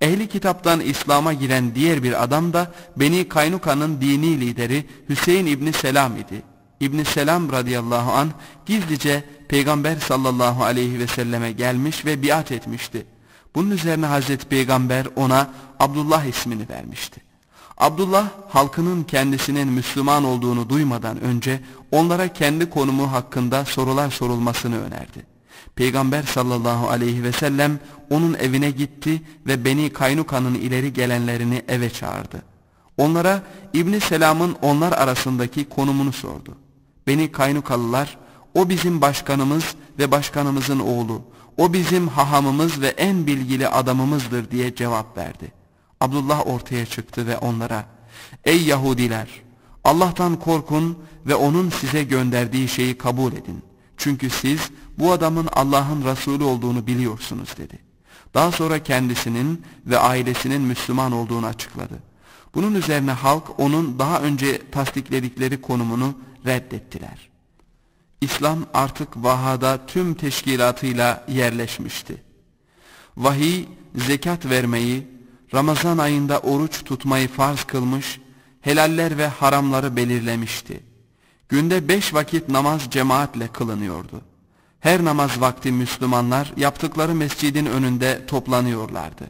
Ehli kitaptan İslam'a giren diğer bir adam da Beni Kaynuka'nın dini lideri Hüseyin İbni Selam idi. İbni Selam radıyallahu an gizlice Peygamber sallallahu aleyhi ve selleme gelmiş ve biat etmişti. Bunun üzerine Hazreti Peygamber ona Abdullah ismini vermişti. Abdullah halkının kendisinin Müslüman olduğunu duymadan önce onlara kendi konumu hakkında sorular sorulmasını önerdi. Peygamber sallallahu aleyhi ve sellem onun evine gitti ve Beni Kaynuka'nın ileri gelenlerini eve çağırdı. Onlara İbni Selam'ın onlar arasındaki konumunu sordu. Beni Kaynukalılar, o bizim başkanımız ve başkanımızın oğlu, o bizim hahamımız ve en bilgili adamımızdır diye cevap verdi. Abdullah ortaya çıktı ve onlara Ey Yahudiler! Allah'tan korkun ve onun size gönderdiği şeyi kabul edin. Çünkü siz bu adamın Allah'ın Resulü olduğunu biliyorsunuz dedi. Daha sonra kendisinin ve ailesinin Müslüman olduğunu açıkladı. Bunun üzerine halk onun daha önce tasdikledikleri konumunu reddettiler. İslam artık Vaha'da tüm teşkilatıyla yerleşmişti. Vahiy, zekat vermeyi, Ramazan ayında oruç tutmayı farz kılmış, helaller ve haramları belirlemişti. Günde beş vakit namaz cemaatle kılınıyordu. Her namaz vakti Müslümanlar yaptıkları mescidin önünde toplanıyorlardı.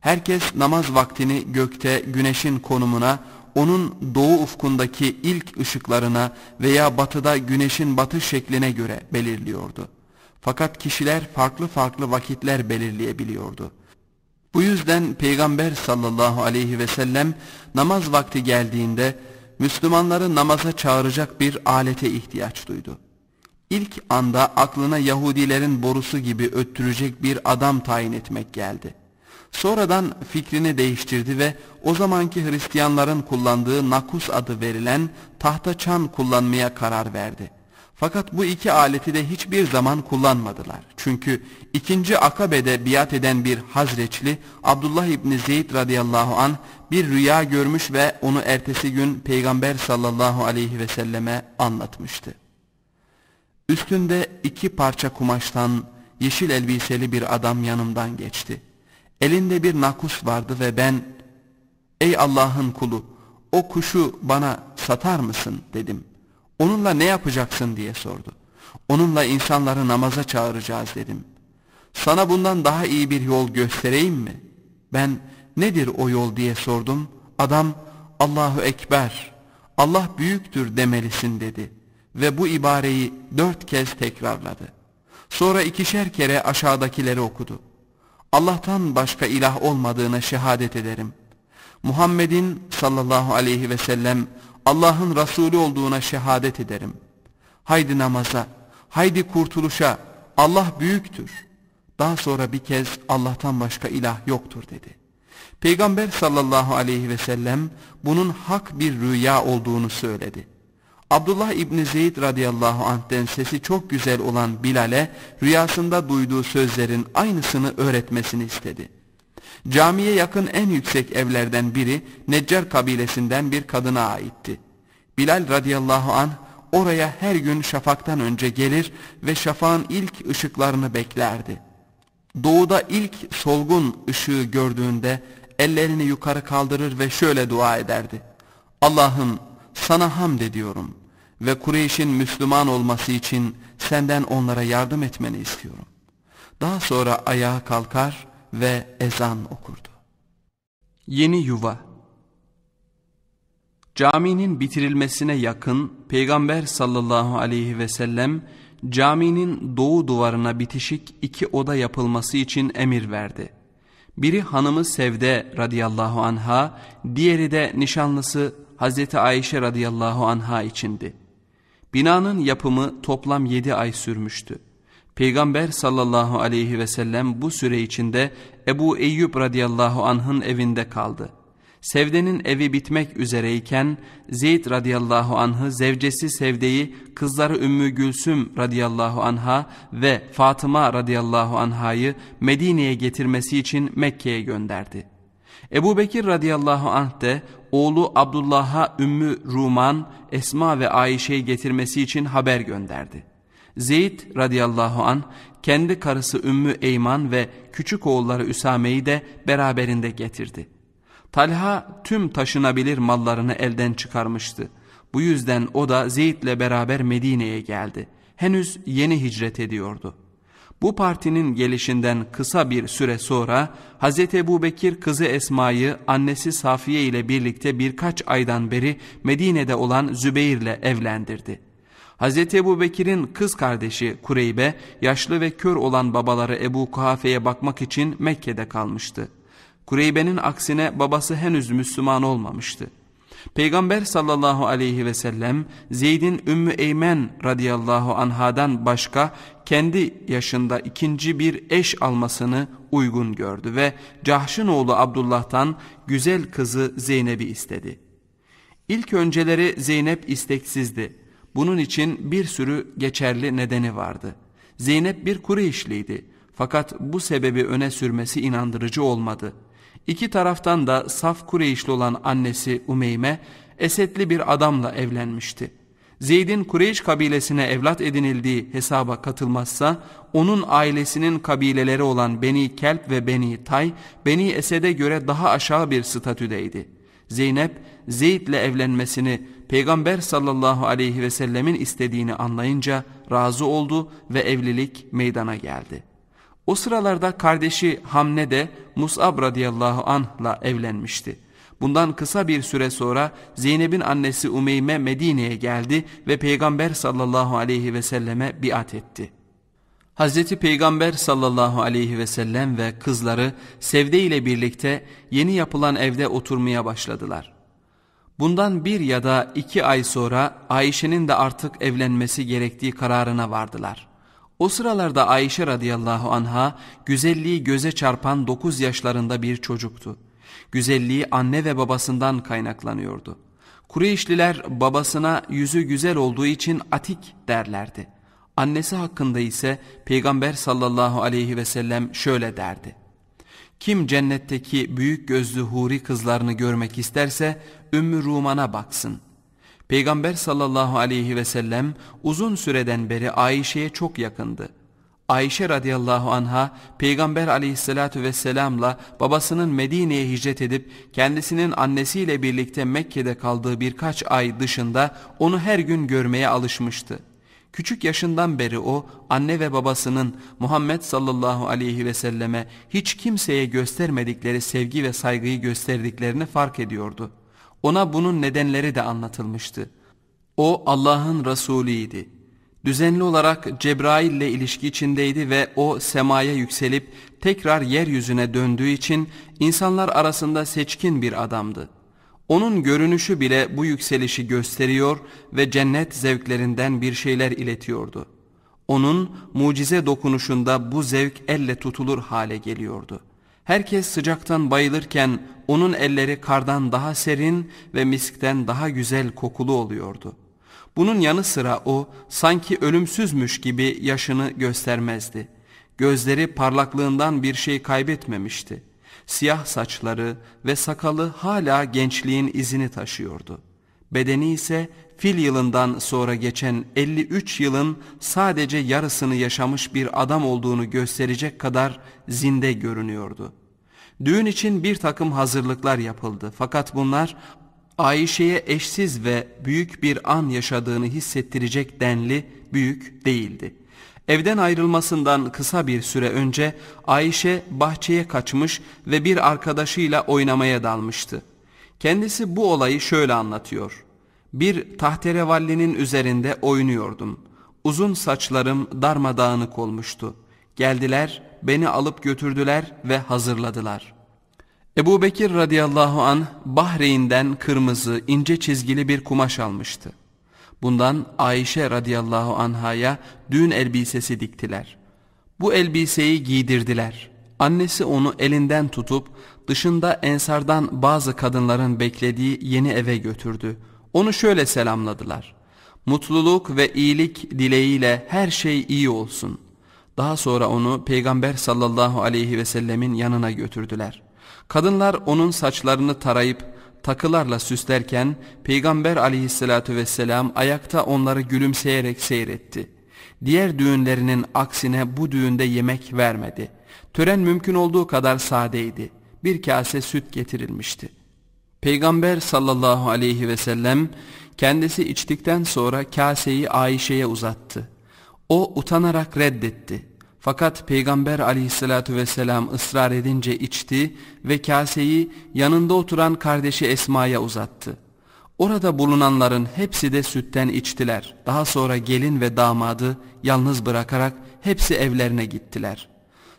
Herkes namaz vaktini gökte güneşin konumuna, onun doğu ufkundaki ilk ışıklarına veya batıda güneşin batış şekline göre belirliyordu. Fakat kişiler farklı farklı vakitler belirleyebiliyordu. Bu yüzden Peygamber sallallahu aleyhi ve sellem namaz vakti geldiğinde Müslümanları namaza çağıracak bir alete ihtiyaç duydu. İlk anda aklına Yahudilerin borusu gibi öttürecek bir adam tayin etmek geldi. Sonradan fikrini değiştirdi ve o zamanki Hristiyanların kullandığı nakus adı verilen tahta çan kullanmaya karar verdi.'' Fakat bu iki aleti de hiçbir zaman kullanmadılar. Çünkü ikinci akabede biat eden bir Hazreçli Abdullah İbni Zeyd radıyallahu an bir rüya görmüş ve onu ertesi gün Peygamber sallallahu aleyhi ve selleme anlatmıştı. Üstünde iki parça kumaştan yeşil elbiseli bir adam yanımdan geçti. Elinde bir nakus vardı ve ben ''Ey Allah'ın kulu o kuşu bana satar mısın?'' dedim.'' Onunla ne yapacaksın diye sordu. Onunla insanları namaza çağıracağız dedim. Sana bundan daha iyi bir yol göstereyim mi? Ben nedir o yol diye sordum. Adam Allahu Ekber, Allah büyüktür demelisin dedi. Ve bu ibareyi dört kez tekrarladı. Sonra ikişer kere aşağıdakileri okudu. Allah'tan başka ilah olmadığına şehadet ederim. Muhammed'in sallallahu aleyhi ve sellem Allah'ın Resulü olduğuna şehadet ederim. Haydi namaza, haydi kurtuluşa, Allah büyüktür. Daha sonra bir kez Allah'tan başka ilah yoktur dedi. Peygamber sallallahu aleyhi ve sellem bunun hak bir rüya olduğunu söyledi. Abdullah İbni Zeyd radıyallahu anh'den sesi çok güzel olan Bilal'e rüyasında duyduğu sözlerin aynısını öğretmesini istedi. Camiye yakın en yüksek evlerden biri Neccar kabilesinden bir kadına aitti. Bilal radıyallahu an oraya her gün şafaktan önce gelir ve şafağın ilk ışıklarını beklerdi. Doğuda ilk solgun ışığı gördüğünde ellerini yukarı kaldırır ve şöyle dua ederdi. Allah'ım sana hamd ediyorum ve Kureyş'in Müslüman olması için senden onlara yardım etmeni istiyorum. Daha sonra ayağa kalkar ve ezan okurdu. Yeni Yuva Caminin bitirilmesine yakın Peygamber sallallahu aleyhi ve sellem caminin doğu duvarına bitişik iki oda yapılması için emir verdi. Biri hanımı Sevde radıyallahu anha, diğeri de nişanlısı Hazreti Ayşe radıyallahu anha içindi. Binanın yapımı toplam yedi ay sürmüştü. Peygamber sallallahu aleyhi ve sellem bu süre içinde Ebu Eyyub radıyallahu anh'ın evinde kaldı. Sevde'nin evi bitmek üzereyken Zeyd radıyallahu anh'ı zevcesi Sevde'yi kızları Ümmü Gülsüm radıyallahu anh'a ve Fatıma radıyallahu anh'a'yı Medine'ye getirmesi için Mekke'ye gönderdi. Ebu Bekir radıyallahu anh de oğlu Abdullah'a Ümmü Ruman, Esma ve Ayşe'yi getirmesi için haber gönderdi. Zeyd radıyallahu an kendi karısı Ümmü Eyman ve küçük oğulları Üsame'yi de beraberinde getirdi. Talha tüm taşınabilir mallarını elden çıkarmıştı. Bu yüzden o da Zeyd'le beraber Medine'ye geldi. Henüz yeni hicret ediyordu. Bu partinin gelişinden kısa bir süre sonra Hz. Ebu Bekir kızı Esma'yı annesi Safiye ile birlikte birkaç aydan beri Medine'de olan Zübeyir'le evlendirdi. Hz. Ebu Bekir'in kız kardeşi Kureybe, yaşlı ve kör olan babaları Ebu Kuhafe'ye bakmak için Mekke'de kalmıştı. Kureybe'nin aksine babası henüz Müslüman olmamıştı. Peygamber sallallahu aleyhi ve sellem Zeyd'in Ümmü Eymen radıyallahu anhadan başka kendi yaşında ikinci bir eş almasını uygun gördü ve Cahş'ın oğlu Abdullah'tan güzel kızı Zeynep'i istedi. İlk önceleri Zeynep isteksizdi bunun için bir sürü geçerli nedeni vardı. Zeynep bir Kureyşliydi fakat bu sebebi öne sürmesi inandırıcı olmadı. İki taraftan da saf Kureyşli olan annesi Umeyme esetli bir adamla evlenmişti. Zeyd'in Kureyş kabilesine evlat edinildiği hesaba katılmazsa onun ailesinin kabileleri olan Beni Kelp ve Beni Tay, Beni Esed'e göre daha aşağı bir statüdeydi. Zeynep, Zeyd'le evlenmesini Peygamber sallallahu aleyhi ve sellemin istediğini anlayınca razı oldu ve evlilik meydana geldi. O sıralarda kardeşi Hamne de Mus'ab radıyallahu anh'la evlenmişti. Bundan kısa bir süre sonra Zeynep'in annesi Umeyme Medine'ye geldi ve Peygamber sallallahu aleyhi ve selleme biat etti. Hazreti Peygamber sallallahu aleyhi ve sellem ve kızları Sevde ile birlikte yeni yapılan evde oturmaya başladılar. Bundan bir ya da iki ay sonra Ayşe'nin de artık evlenmesi gerektiği kararına vardılar. O sıralarda Ayşe radıyallahu anha güzelliği göze çarpan dokuz yaşlarında bir çocuktu. Güzelliği anne ve babasından kaynaklanıyordu. Kureyşliler babasına yüzü güzel olduğu için atik derlerdi. Annesi hakkında ise Peygamber sallallahu aleyhi ve sellem şöyle derdi. Kim cennetteki büyük gözlü huri kızlarını görmek isterse Ümmü Ruman'a baksın. Peygamber sallallahu aleyhi ve sellem uzun süreden beri Ayşe'ye çok yakındı. Ayşe radıyallahu anha Peygamber aleyhissalatu vesselamla babasının Medine'ye hicret edip kendisinin annesiyle birlikte Mekke'de kaldığı birkaç ay dışında onu her gün görmeye alışmıştı. Küçük yaşından beri o anne ve babasının Muhammed sallallahu aleyhi ve selleme hiç kimseye göstermedikleri sevgi ve saygıyı gösterdiklerini fark ediyordu. Ona bunun nedenleri de anlatılmıştı. O Allah'ın Resulüydi. Düzenli olarak Cebrail ile ilişki içindeydi ve o semaya yükselip tekrar yeryüzüne döndüğü için insanlar arasında seçkin bir adamdı.'' Onun görünüşü bile bu yükselişi gösteriyor ve cennet zevklerinden bir şeyler iletiyordu. Onun mucize dokunuşunda bu zevk elle tutulur hale geliyordu. Herkes sıcaktan bayılırken onun elleri kardan daha serin ve miskten daha güzel kokulu oluyordu. Bunun yanı sıra o sanki ölümsüzmüş gibi yaşını göstermezdi. Gözleri parlaklığından bir şey kaybetmemişti.'' Siyah saçları ve sakalı hala gençliğin izini taşıyordu. Bedeni ise fil yılından sonra geçen 53 yılın sadece yarısını yaşamış bir adam olduğunu gösterecek kadar zinde görünüyordu. Düğün için bir takım hazırlıklar yapıldı fakat bunlar Ayşe'ye eşsiz ve büyük bir an yaşadığını hissettirecek denli büyük değildi. Evden ayrılmasından kısa bir süre önce Ayşe bahçeye kaçmış ve bir arkadaşıyla oynamaya dalmıştı. Kendisi bu olayı şöyle anlatıyor. Bir tahterevallinin üzerinde oynuyordum. Uzun saçlarım darmadağınık olmuştu. Geldiler, beni alıp götürdüler ve hazırladılar. Ebu Bekir radıyallahu an Bahreyn'den kırmızı, ince çizgili bir kumaş almıştı. Bundan Ayşe radıyallahu anhaya düğün elbisesi diktiler. Bu elbiseyi giydirdiler. Annesi onu elinden tutup dışında ensardan bazı kadınların beklediği yeni eve götürdü. Onu şöyle selamladılar. Mutluluk ve iyilik dileğiyle her şey iyi olsun. Daha sonra onu Peygamber sallallahu aleyhi ve sellemin yanına götürdüler. Kadınlar onun saçlarını tarayıp takılarla süslerken Peygamber aleyhissalatü vesselam ayakta onları gülümseyerek seyretti. Diğer düğünlerinin aksine bu düğünde yemek vermedi. Tören mümkün olduğu kadar sadeydi. Bir kase süt getirilmişti. Peygamber sallallahu aleyhi ve sellem kendisi içtikten sonra kaseyi Ayşe'ye uzattı. O utanarak reddetti. Fakat Peygamber aleyhissalatu vesselam ısrar edince içti ve kaseyi yanında oturan kardeşi Esma'ya uzattı. Orada bulunanların hepsi de sütten içtiler. Daha sonra gelin ve damadı yalnız bırakarak hepsi evlerine gittiler.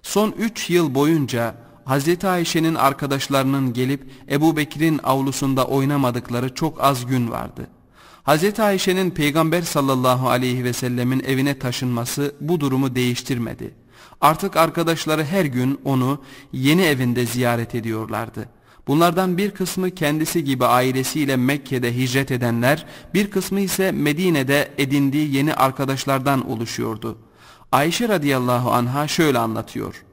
Son üç yıl boyunca Hz. Ayşe'nin arkadaşlarının gelip Ebu Bekir'in avlusunda oynamadıkları çok az gün vardı. Hz. Ayşe'nin Peygamber sallallahu aleyhi ve sellemin evine taşınması bu durumu değiştirmedi. Artık arkadaşları her gün onu yeni evinde ziyaret ediyorlardı. Bunlardan bir kısmı kendisi gibi ailesiyle Mekke'de hicret edenler, bir kısmı ise Medine'de edindiği yeni arkadaşlardan oluşuyordu. Ayşe radıyallahu anha şöyle anlatıyor.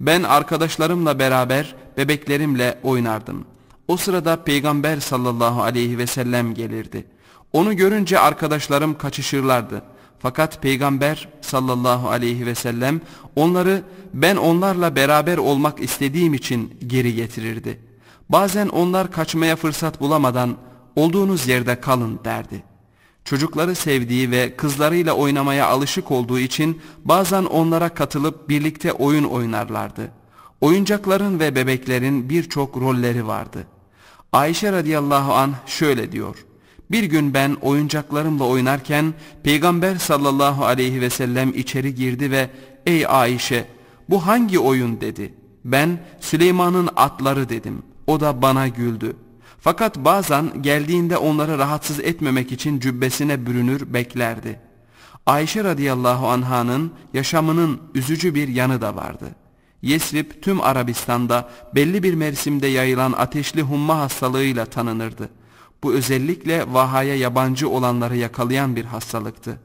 Ben arkadaşlarımla beraber bebeklerimle oynardım. O sırada peygamber sallallahu aleyhi ve sellem gelirdi.'' Onu görünce arkadaşlarım kaçışırlardı. Fakat Peygamber sallallahu aleyhi ve sellem onları ben onlarla beraber olmak istediğim için geri getirirdi. Bazen onlar kaçmaya fırsat bulamadan olduğunuz yerde kalın derdi. Çocukları sevdiği ve kızlarıyla oynamaya alışık olduğu için bazen onlara katılıp birlikte oyun oynarlardı. Oyuncakların ve bebeklerin birçok rolleri vardı. Ayşe radıyallahu an şöyle diyor. Bir gün ben oyuncaklarımla oynarken Peygamber sallallahu aleyhi ve sellem içeri girdi ve ''Ey Ayşe bu hangi oyun?'' dedi. Ben Süleyman'ın atları dedim. O da bana güldü. Fakat bazen geldiğinde onları rahatsız etmemek için cübbesine bürünür beklerdi. Ayşe radıyallahu anhanın yaşamının üzücü bir yanı da vardı.'' Yesrib tüm Arabistan'da belli bir mevsimde yayılan ateşli humma hastalığıyla tanınırdı. Bu özellikle vahaya yabancı olanları yakalayan bir hastalıktı.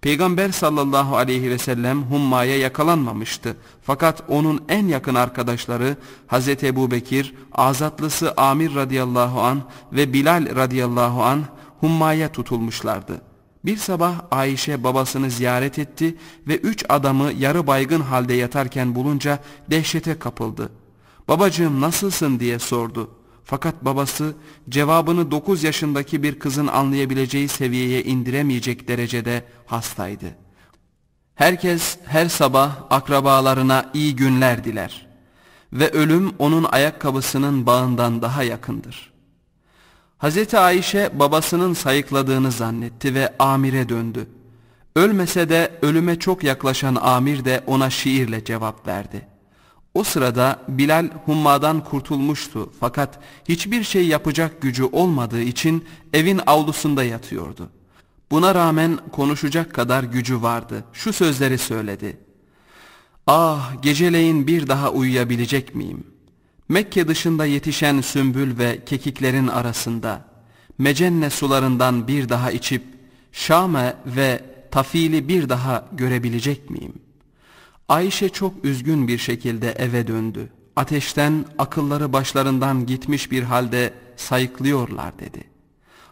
Peygamber sallallahu aleyhi ve sellem hummaya yakalanmamıştı. Fakat onun en yakın arkadaşları Hz. Ebu Bekir, azatlısı Amir radıyallahu an ve Bilal radıyallahu an hummaya tutulmuşlardı. Bir sabah Ayşe babasını ziyaret etti ve üç adamı yarı baygın halde yatarken bulunca dehşete kapıldı. Babacığım nasılsın diye sordu. Fakat babası cevabını 9 yaşındaki bir kızın anlayabileceği seviyeye indiremeyecek derecede hastaydı. Herkes her sabah akrabalarına iyi günler diler ve ölüm onun ayakkabısının bağından daha yakındır. Hazreti Ayşe babasının sayıkladığını zannetti ve amire döndü. Ölmese de ölüme çok yaklaşan amir de ona şiirle cevap verdi.'' O sırada Bilal hummadan kurtulmuştu fakat hiçbir şey yapacak gücü olmadığı için evin avlusunda yatıyordu. Buna rağmen konuşacak kadar gücü vardı. Şu sözleri söyledi. Ah geceleyin bir daha uyuyabilecek miyim? Mekke dışında yetişen sümbül ve kekiklerin arasında Mecenne sularından bir daha içip Şam'e ve Tafil'i bir daha görebilecek miyim? Ayşe çok üzgün bir şekilde eve döndü. Ateşten akılları başlarından gitmiş bir halde sayıklıyorlar dedi.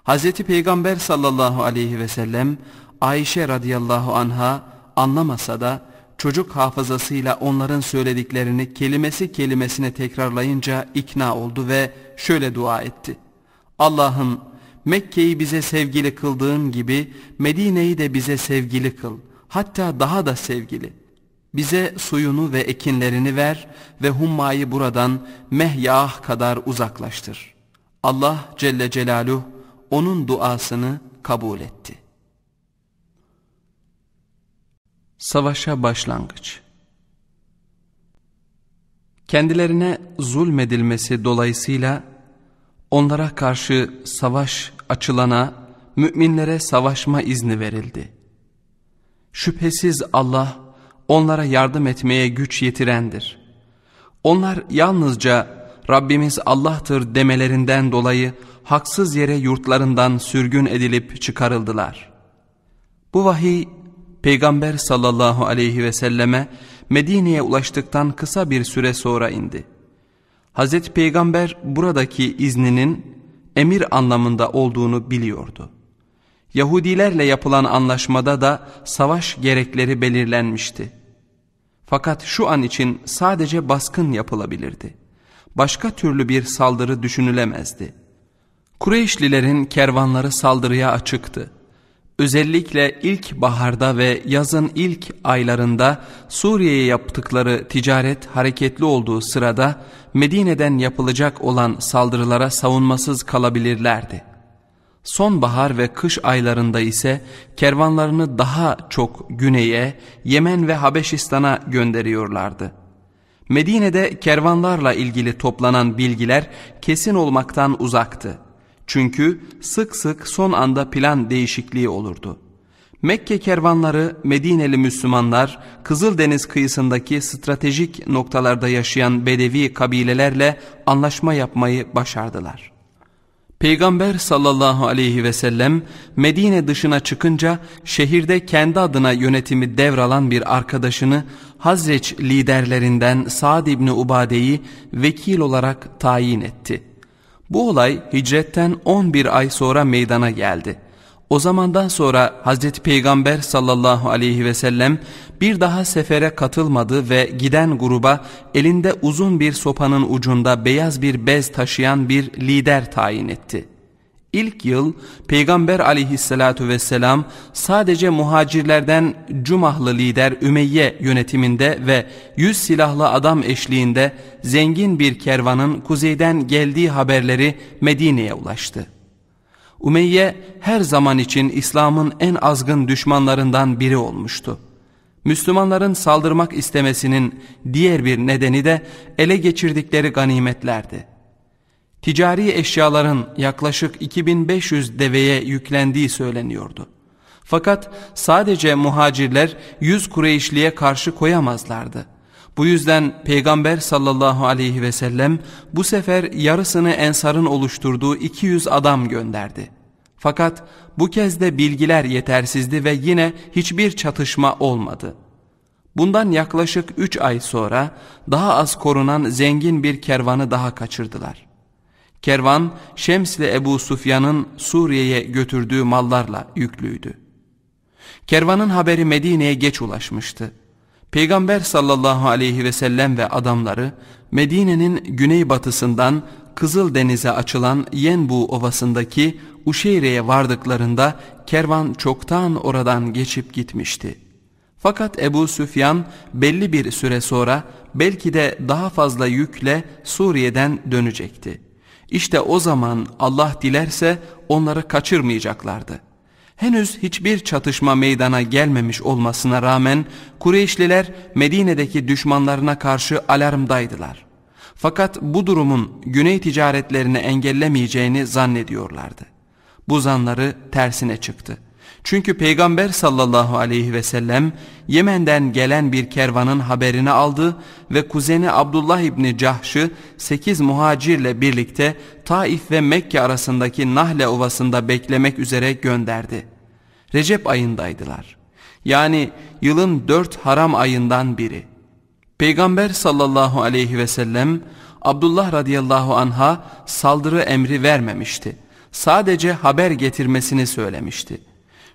Hazreti Peygamber sallallahu aleyhi ve sellem Ayşe radıyallahu anha anlamasa da çocuk hafızasıyla onların söylediklerini kelimesi kelimesine tekrarlayınca ikna oldu ve şöyle dua etti. Allah'ım Mekke'yi bize sevgili kıldığın gibi Medine'yi de bize sevgili kıl. Hatta daha da sevgili.'' Bize suyunu ve ekinlerini ver ve hummayı buradan Mehyah kadar uzaklaştır. Allah Celle Celaluhu onun duasını kabul etti. Savaşa başlangıç Kendilerine zulmedilmesi dolayısıyla onlara karşı savaş açılana müminlere savaşma izni verildi. Şüphesiz Allah onlara yardım etmeye güç yetirendir. Onlar yalnızca Rabbimiz Allah'tır demelerinden dolayı haksız yere yurtlarından sürgün edilip çıkarıldılar. Bu vahiy Peygamber sallallahu aleyhi ve selleme Medine'ye ulaştıktan kısa bir süre sonra indi. Hazreti Peygamber buradaki izninin emir anlamında olduğunu biliyordu. Yahudilerle yapılan anlaşmada da savaş gerekleri belirlenmişti. Fakat şu an için sadece baskın yapılabilirdi. Başka türlü bir saldırı düşünülemezdi. Kureyşlilerin kervanları saldırıya açıktı. Özellikle ilk baharda ve yazın ilk aylarında Suriye'ye yaptıkları ticaret hareketli olduğu sırada Medine'den yapılacak olan saldırılara savunmasız kalabilirlerdi. Sonbahar ve kış aylarında ise kervanlarını daha çok güneye, Yemen ve Habeşistan'a gönderiyorlardı. Medine'de kervanlarla ilgili toplanan bilgiler kesin olmaktan uzaktı. Çünkü sık sık son anda plan değişikliği olurdu. Mekke kervanları Medineli Müslümanlar Kızıldeniz kıyısındaki stratejik noktalarda yaşayan Bedevi kabilelerle anlaşma yapmayı başardılar. Peygamber sallallahu aleyhi ve sellem Medine dışına çıkınca şehirde kendi adına yönetimi devralan bir arkadaşını Hazreç liderlerinden Sa'd İbni Ubade'yi vekil olarak tayin etti. Bu olay hicretten 11 ay sonra meydana geldi. O zamandan sonra Hazreti Peygamber sallallahu aleyhi ve sellem bir daha sefere katılmadı ve giden gruba elinde uzun bir sopanın ucunda beyaz bir bez taşıyan bir lider tayin etti. İlk yıl Peygamber aleyhissalatu vesselam sadece muhacirlerden Cumahlı lider Ümeyye yönetiminde ve yüz silahlı adam eşliğinde zengin bir kervanın kuzeyden geldiği haberleri Medine'ye ulaştı. Umeyye her zaman için İslam'ın en azgın düşmanlarından biri olmuştu. Müslümanların saldırmak istemesinin diğer bir nedeni de ele geçirdikleri ganimetlerdi. Ticari eşyaların yaklaşık 2500 deveye yüklendiği söyleniyordu. Fakat sadece muhacirler 100 Kureyşli'ye karşı koyamazlardı. Bu yüzden Peygamber sallallahu aleyhi ve sellem bu sefer yarısını ensarın oluşturduğu 200 adam gönderdi. Fakat bu kez de bilgiler yetersizdi ve yine hiçbir çatışma olmadı. Bundan yaklaşık 3 ay sonra daha az korunan zengin bir kervanı daha kaçırdılar. Kervan Şems ile Ebu Sufyan'ın Suriye'ye götürdüğü mallarla yüklüydü. Kervanın haberi Medine'ye geç ulaşmıştı. Peygamber sallallahu aleyhi ve sellem ve adamları Medine'nin güneybatısından Kızıl Denize açılan Yenbu Ovası'ndaki Uşeyre'ye vardıklarında kervan çoktan oradan geçip gitmişti. Fakat Ebu Süfyan belli bir süre sonra belki de daha fazla yükle Suriye'den dönecekti. İşte o zaman Allah dilerse onları kaçırmayacaklardı.'' henüz hiçbir çatışma meydana gelmemiş olmasına rağmen Kureyşliler Medine'deki düşmanlarına karşı alarmdaydılar. Fakat bu durumun güney ticaretlerini engellemeyeceğini zannediyorlardı. Bu zanları tersine çıktı. Çünkü Peygamber sallallahu aleyhi ve sellem Yemen'den gelen bir kervanın haberini aldı ve kuzeni Abdullah İbni Cahş'ı 8 muhacirle birlikte Taif ve Mekke arasındaki Nahle Ovası'nda beklemek üzere gönderdi. Recep ayındaydılar. Yani yılın dört haram ayından biri. Peygamber sallallahu aleyhi ve sellem Abdullah radıyallahu anha saldırı emri vermemişti. Sadece haber getirmesini söylemişti.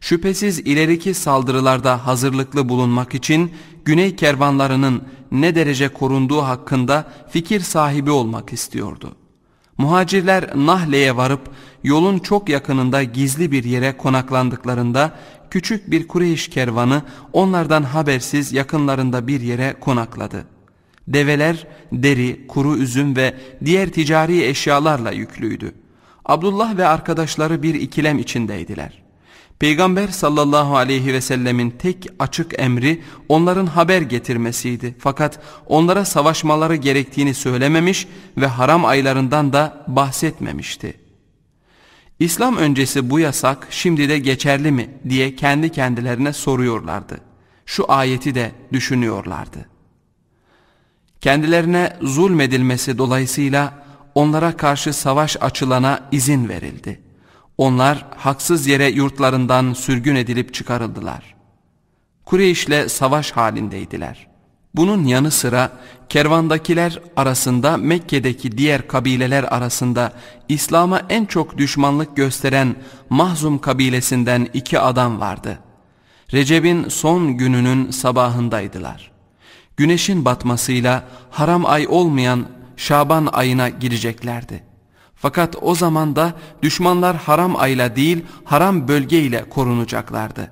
Şüphesiz ileriki saldırılarda hazırlıklı bulunmak için güney kervanlarının ne derece korunduğu hakkında fikir sahibi olmak istiyordu. Muhacirler Nahle'ye varıp yolun çok yakınında gizli bir yere konaklandıklarında küçük bir Kureyş kervanı onlardan habersiz yakınlarında bir yere konakladı. Develer deri, kuru üzüm ve diğer ticari eşyalarla yüklüydü. Abdullah ve arkadaşları bir ikilem içindeydiler. Peygamber sallallahu aleyhi ve sellemin tek açık emri onların haber getirmesiydi. Fakat onlara savaşmaları gerektiğini söylememiş ve haram aylarından da bahsetmemişti.'' İslam öncesi bu yasak şimdi de geçerli mi diye kendi kendilerine soruyorlardı. Şu ayeti de düşünüyorlardı. Kendilerine zulmedilmesi dolayısıyla onlara karşı savaş açılana izin verildi. Onlar haksız yere yurtlarından sürgün edilip çıkarıldılar. Kureyş'le savaş halindeydiler. Bunun yanı sıra kervandakiler arasında Mekke'deki diğer kabileler arasında İslam'a en çok düşmanlık gösteren Mahzum kabilesinden iki adam vardı. Recep'in son gününün sabahındaydılar. Güneşin batmasıyla haram ay olmayan Şaban ayına gireceklerdi. Fakat o zaman da düşmanlar haram ayla değil haram bölgeyle korunacaklardı.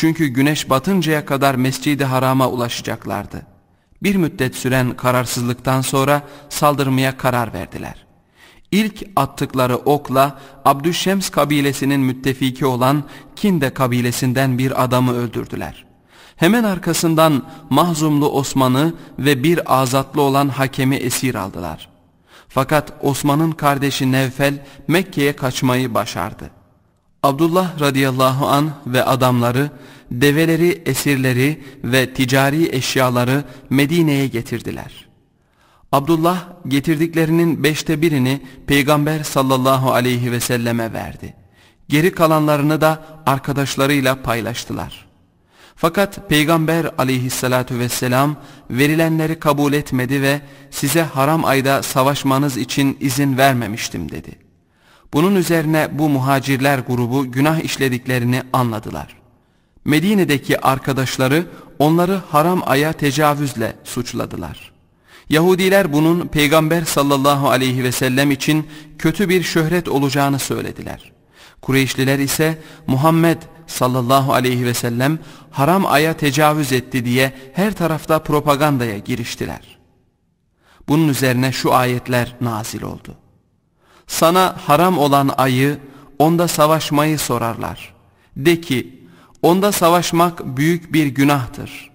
Çünkü güneş batıncaya kadar mescidi harama ulaşacaklardı. Bir müddet süren kararsızlıktan sonra saldırmaya karar verdiler. İlk attıkları okla Abdüşşems kabilesinin müttefiki olan Kinde kabilesinden bir adamı öldürdüler. Hemen arkasından mahzumlu Osman'ı ve bir azatlı olan hakemi esir aldılar. Fakat Osman'ın kardeşi Nevfel Mekke'ye kaçmayı başardı. Abdullah radıyallahu an ve adamları develeri, esirleri ve ticari eşyaları Medine'ye getirdiler. Abdullah getirdiklerinin beşte birini Peygamber sallallahu aleyhi ve selleme verdi. Geri kalanlarını da arkadaşlarıyla paylaştılar. Fakat Peygamber aleyhissalatu vesselam verilenleri kabul etmedi ve size haram ayda savaşmanız için izin vermemiştim dedi.'' Bunun üzerine bu muhacirler grubu günah işlediklerini anladılar. Medine'deki arkadaşları onları haram aya tecavüzle suçladılar. Yahudiler bunun Peygamber sallallahu aleyhi ve sellem için kötü bir şöhret olacağını söylediler. Kureyşliler ise Muhammed sallallahu aleyhi ve sellem haram aya tecavüz etti diye her tarafta propagandaya giriştiler. Bunun üzerine şu ayetler nazil oldu. Sana haram olan ayı, onda savaşmayı sorarlar. De ki, onda savaşmak büyük bir günahtır.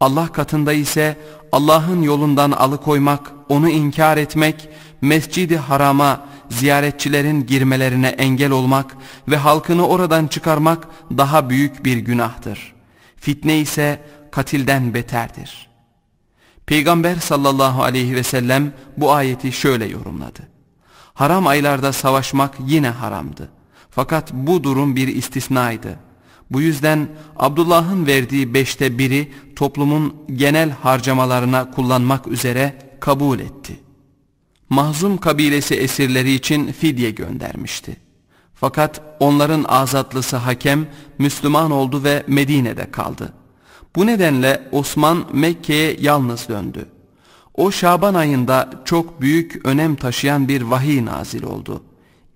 Allah katında ise Allah'ın yolundan alıkoymak, onu inkar etmek, mescidi harama, ziyaretçilerin girmelerine engel olmak ve halkını oradan çıkarmak daha büyük bir günahtır. Fitne ise katilden beterdir. Peygamber sallallahu aleyhi ve sellem bu ayeti şöyle yorumladı. Haram aylarda savaşmak yine haramdı. Fakat bu durum bir istisnaydı. Bu yüzden Abdullah'ın verdiği beşte biri toplumun genel harcamalarına kullanmak üzere kabul etti. Mahzum kabilesi esirleri için fidye göndermişti. Fakat onların azatlısı hakem Müslüman oldu ve Medine'de kaldı. Bu nedenle Osman Mekke'ye yalnız döndü. O Şaban ayında çok büyük önem taşıyan bir vahiy nazil oldu.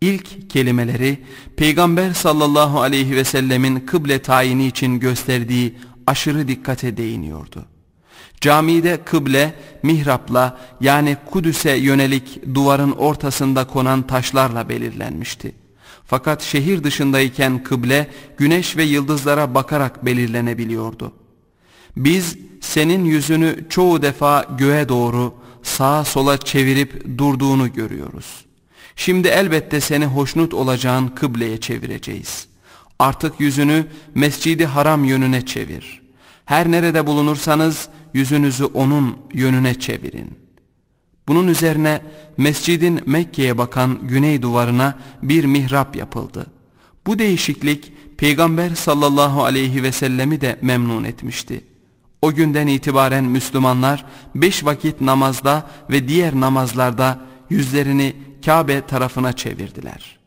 İlk kelimeleri Peygamber sallallahu aleyhi ve sellemin kıble tayini için gösterdiği aşırı dikkate değiniyordu. Camide kıble, mihrapla yani Kudüs'e yönelik duvarın ortasında konan taşlarla belirlenmişti. Fakat şehir dışındayken kıble güneş ve yıldızlara bakarak belirlenebiliyordu. Biz senin yüzünü çoğu defa göğe doğru sağa sola çevirip durduğunu görüyoruz. Şimdi elbette seni hoşnut olacağın kıbleye çevireceğiz. Artık yüzünü mescidi haram yönüne çevir. Her nerede bulunursanız yüzünüzü onun yönüne çevirin. Bunun üzerine mescidin Mekke'ye bakan güney duvarına bir mihrap yapıldı. Bu değişiklik Peygamber sallallahu aleyhi ve sellemi de memnun etmişti. O günden itibaren Müslümanlar beş vakit namazda ve diğer namazlarda yüzlerini Kabe tarafına çevirdiler.''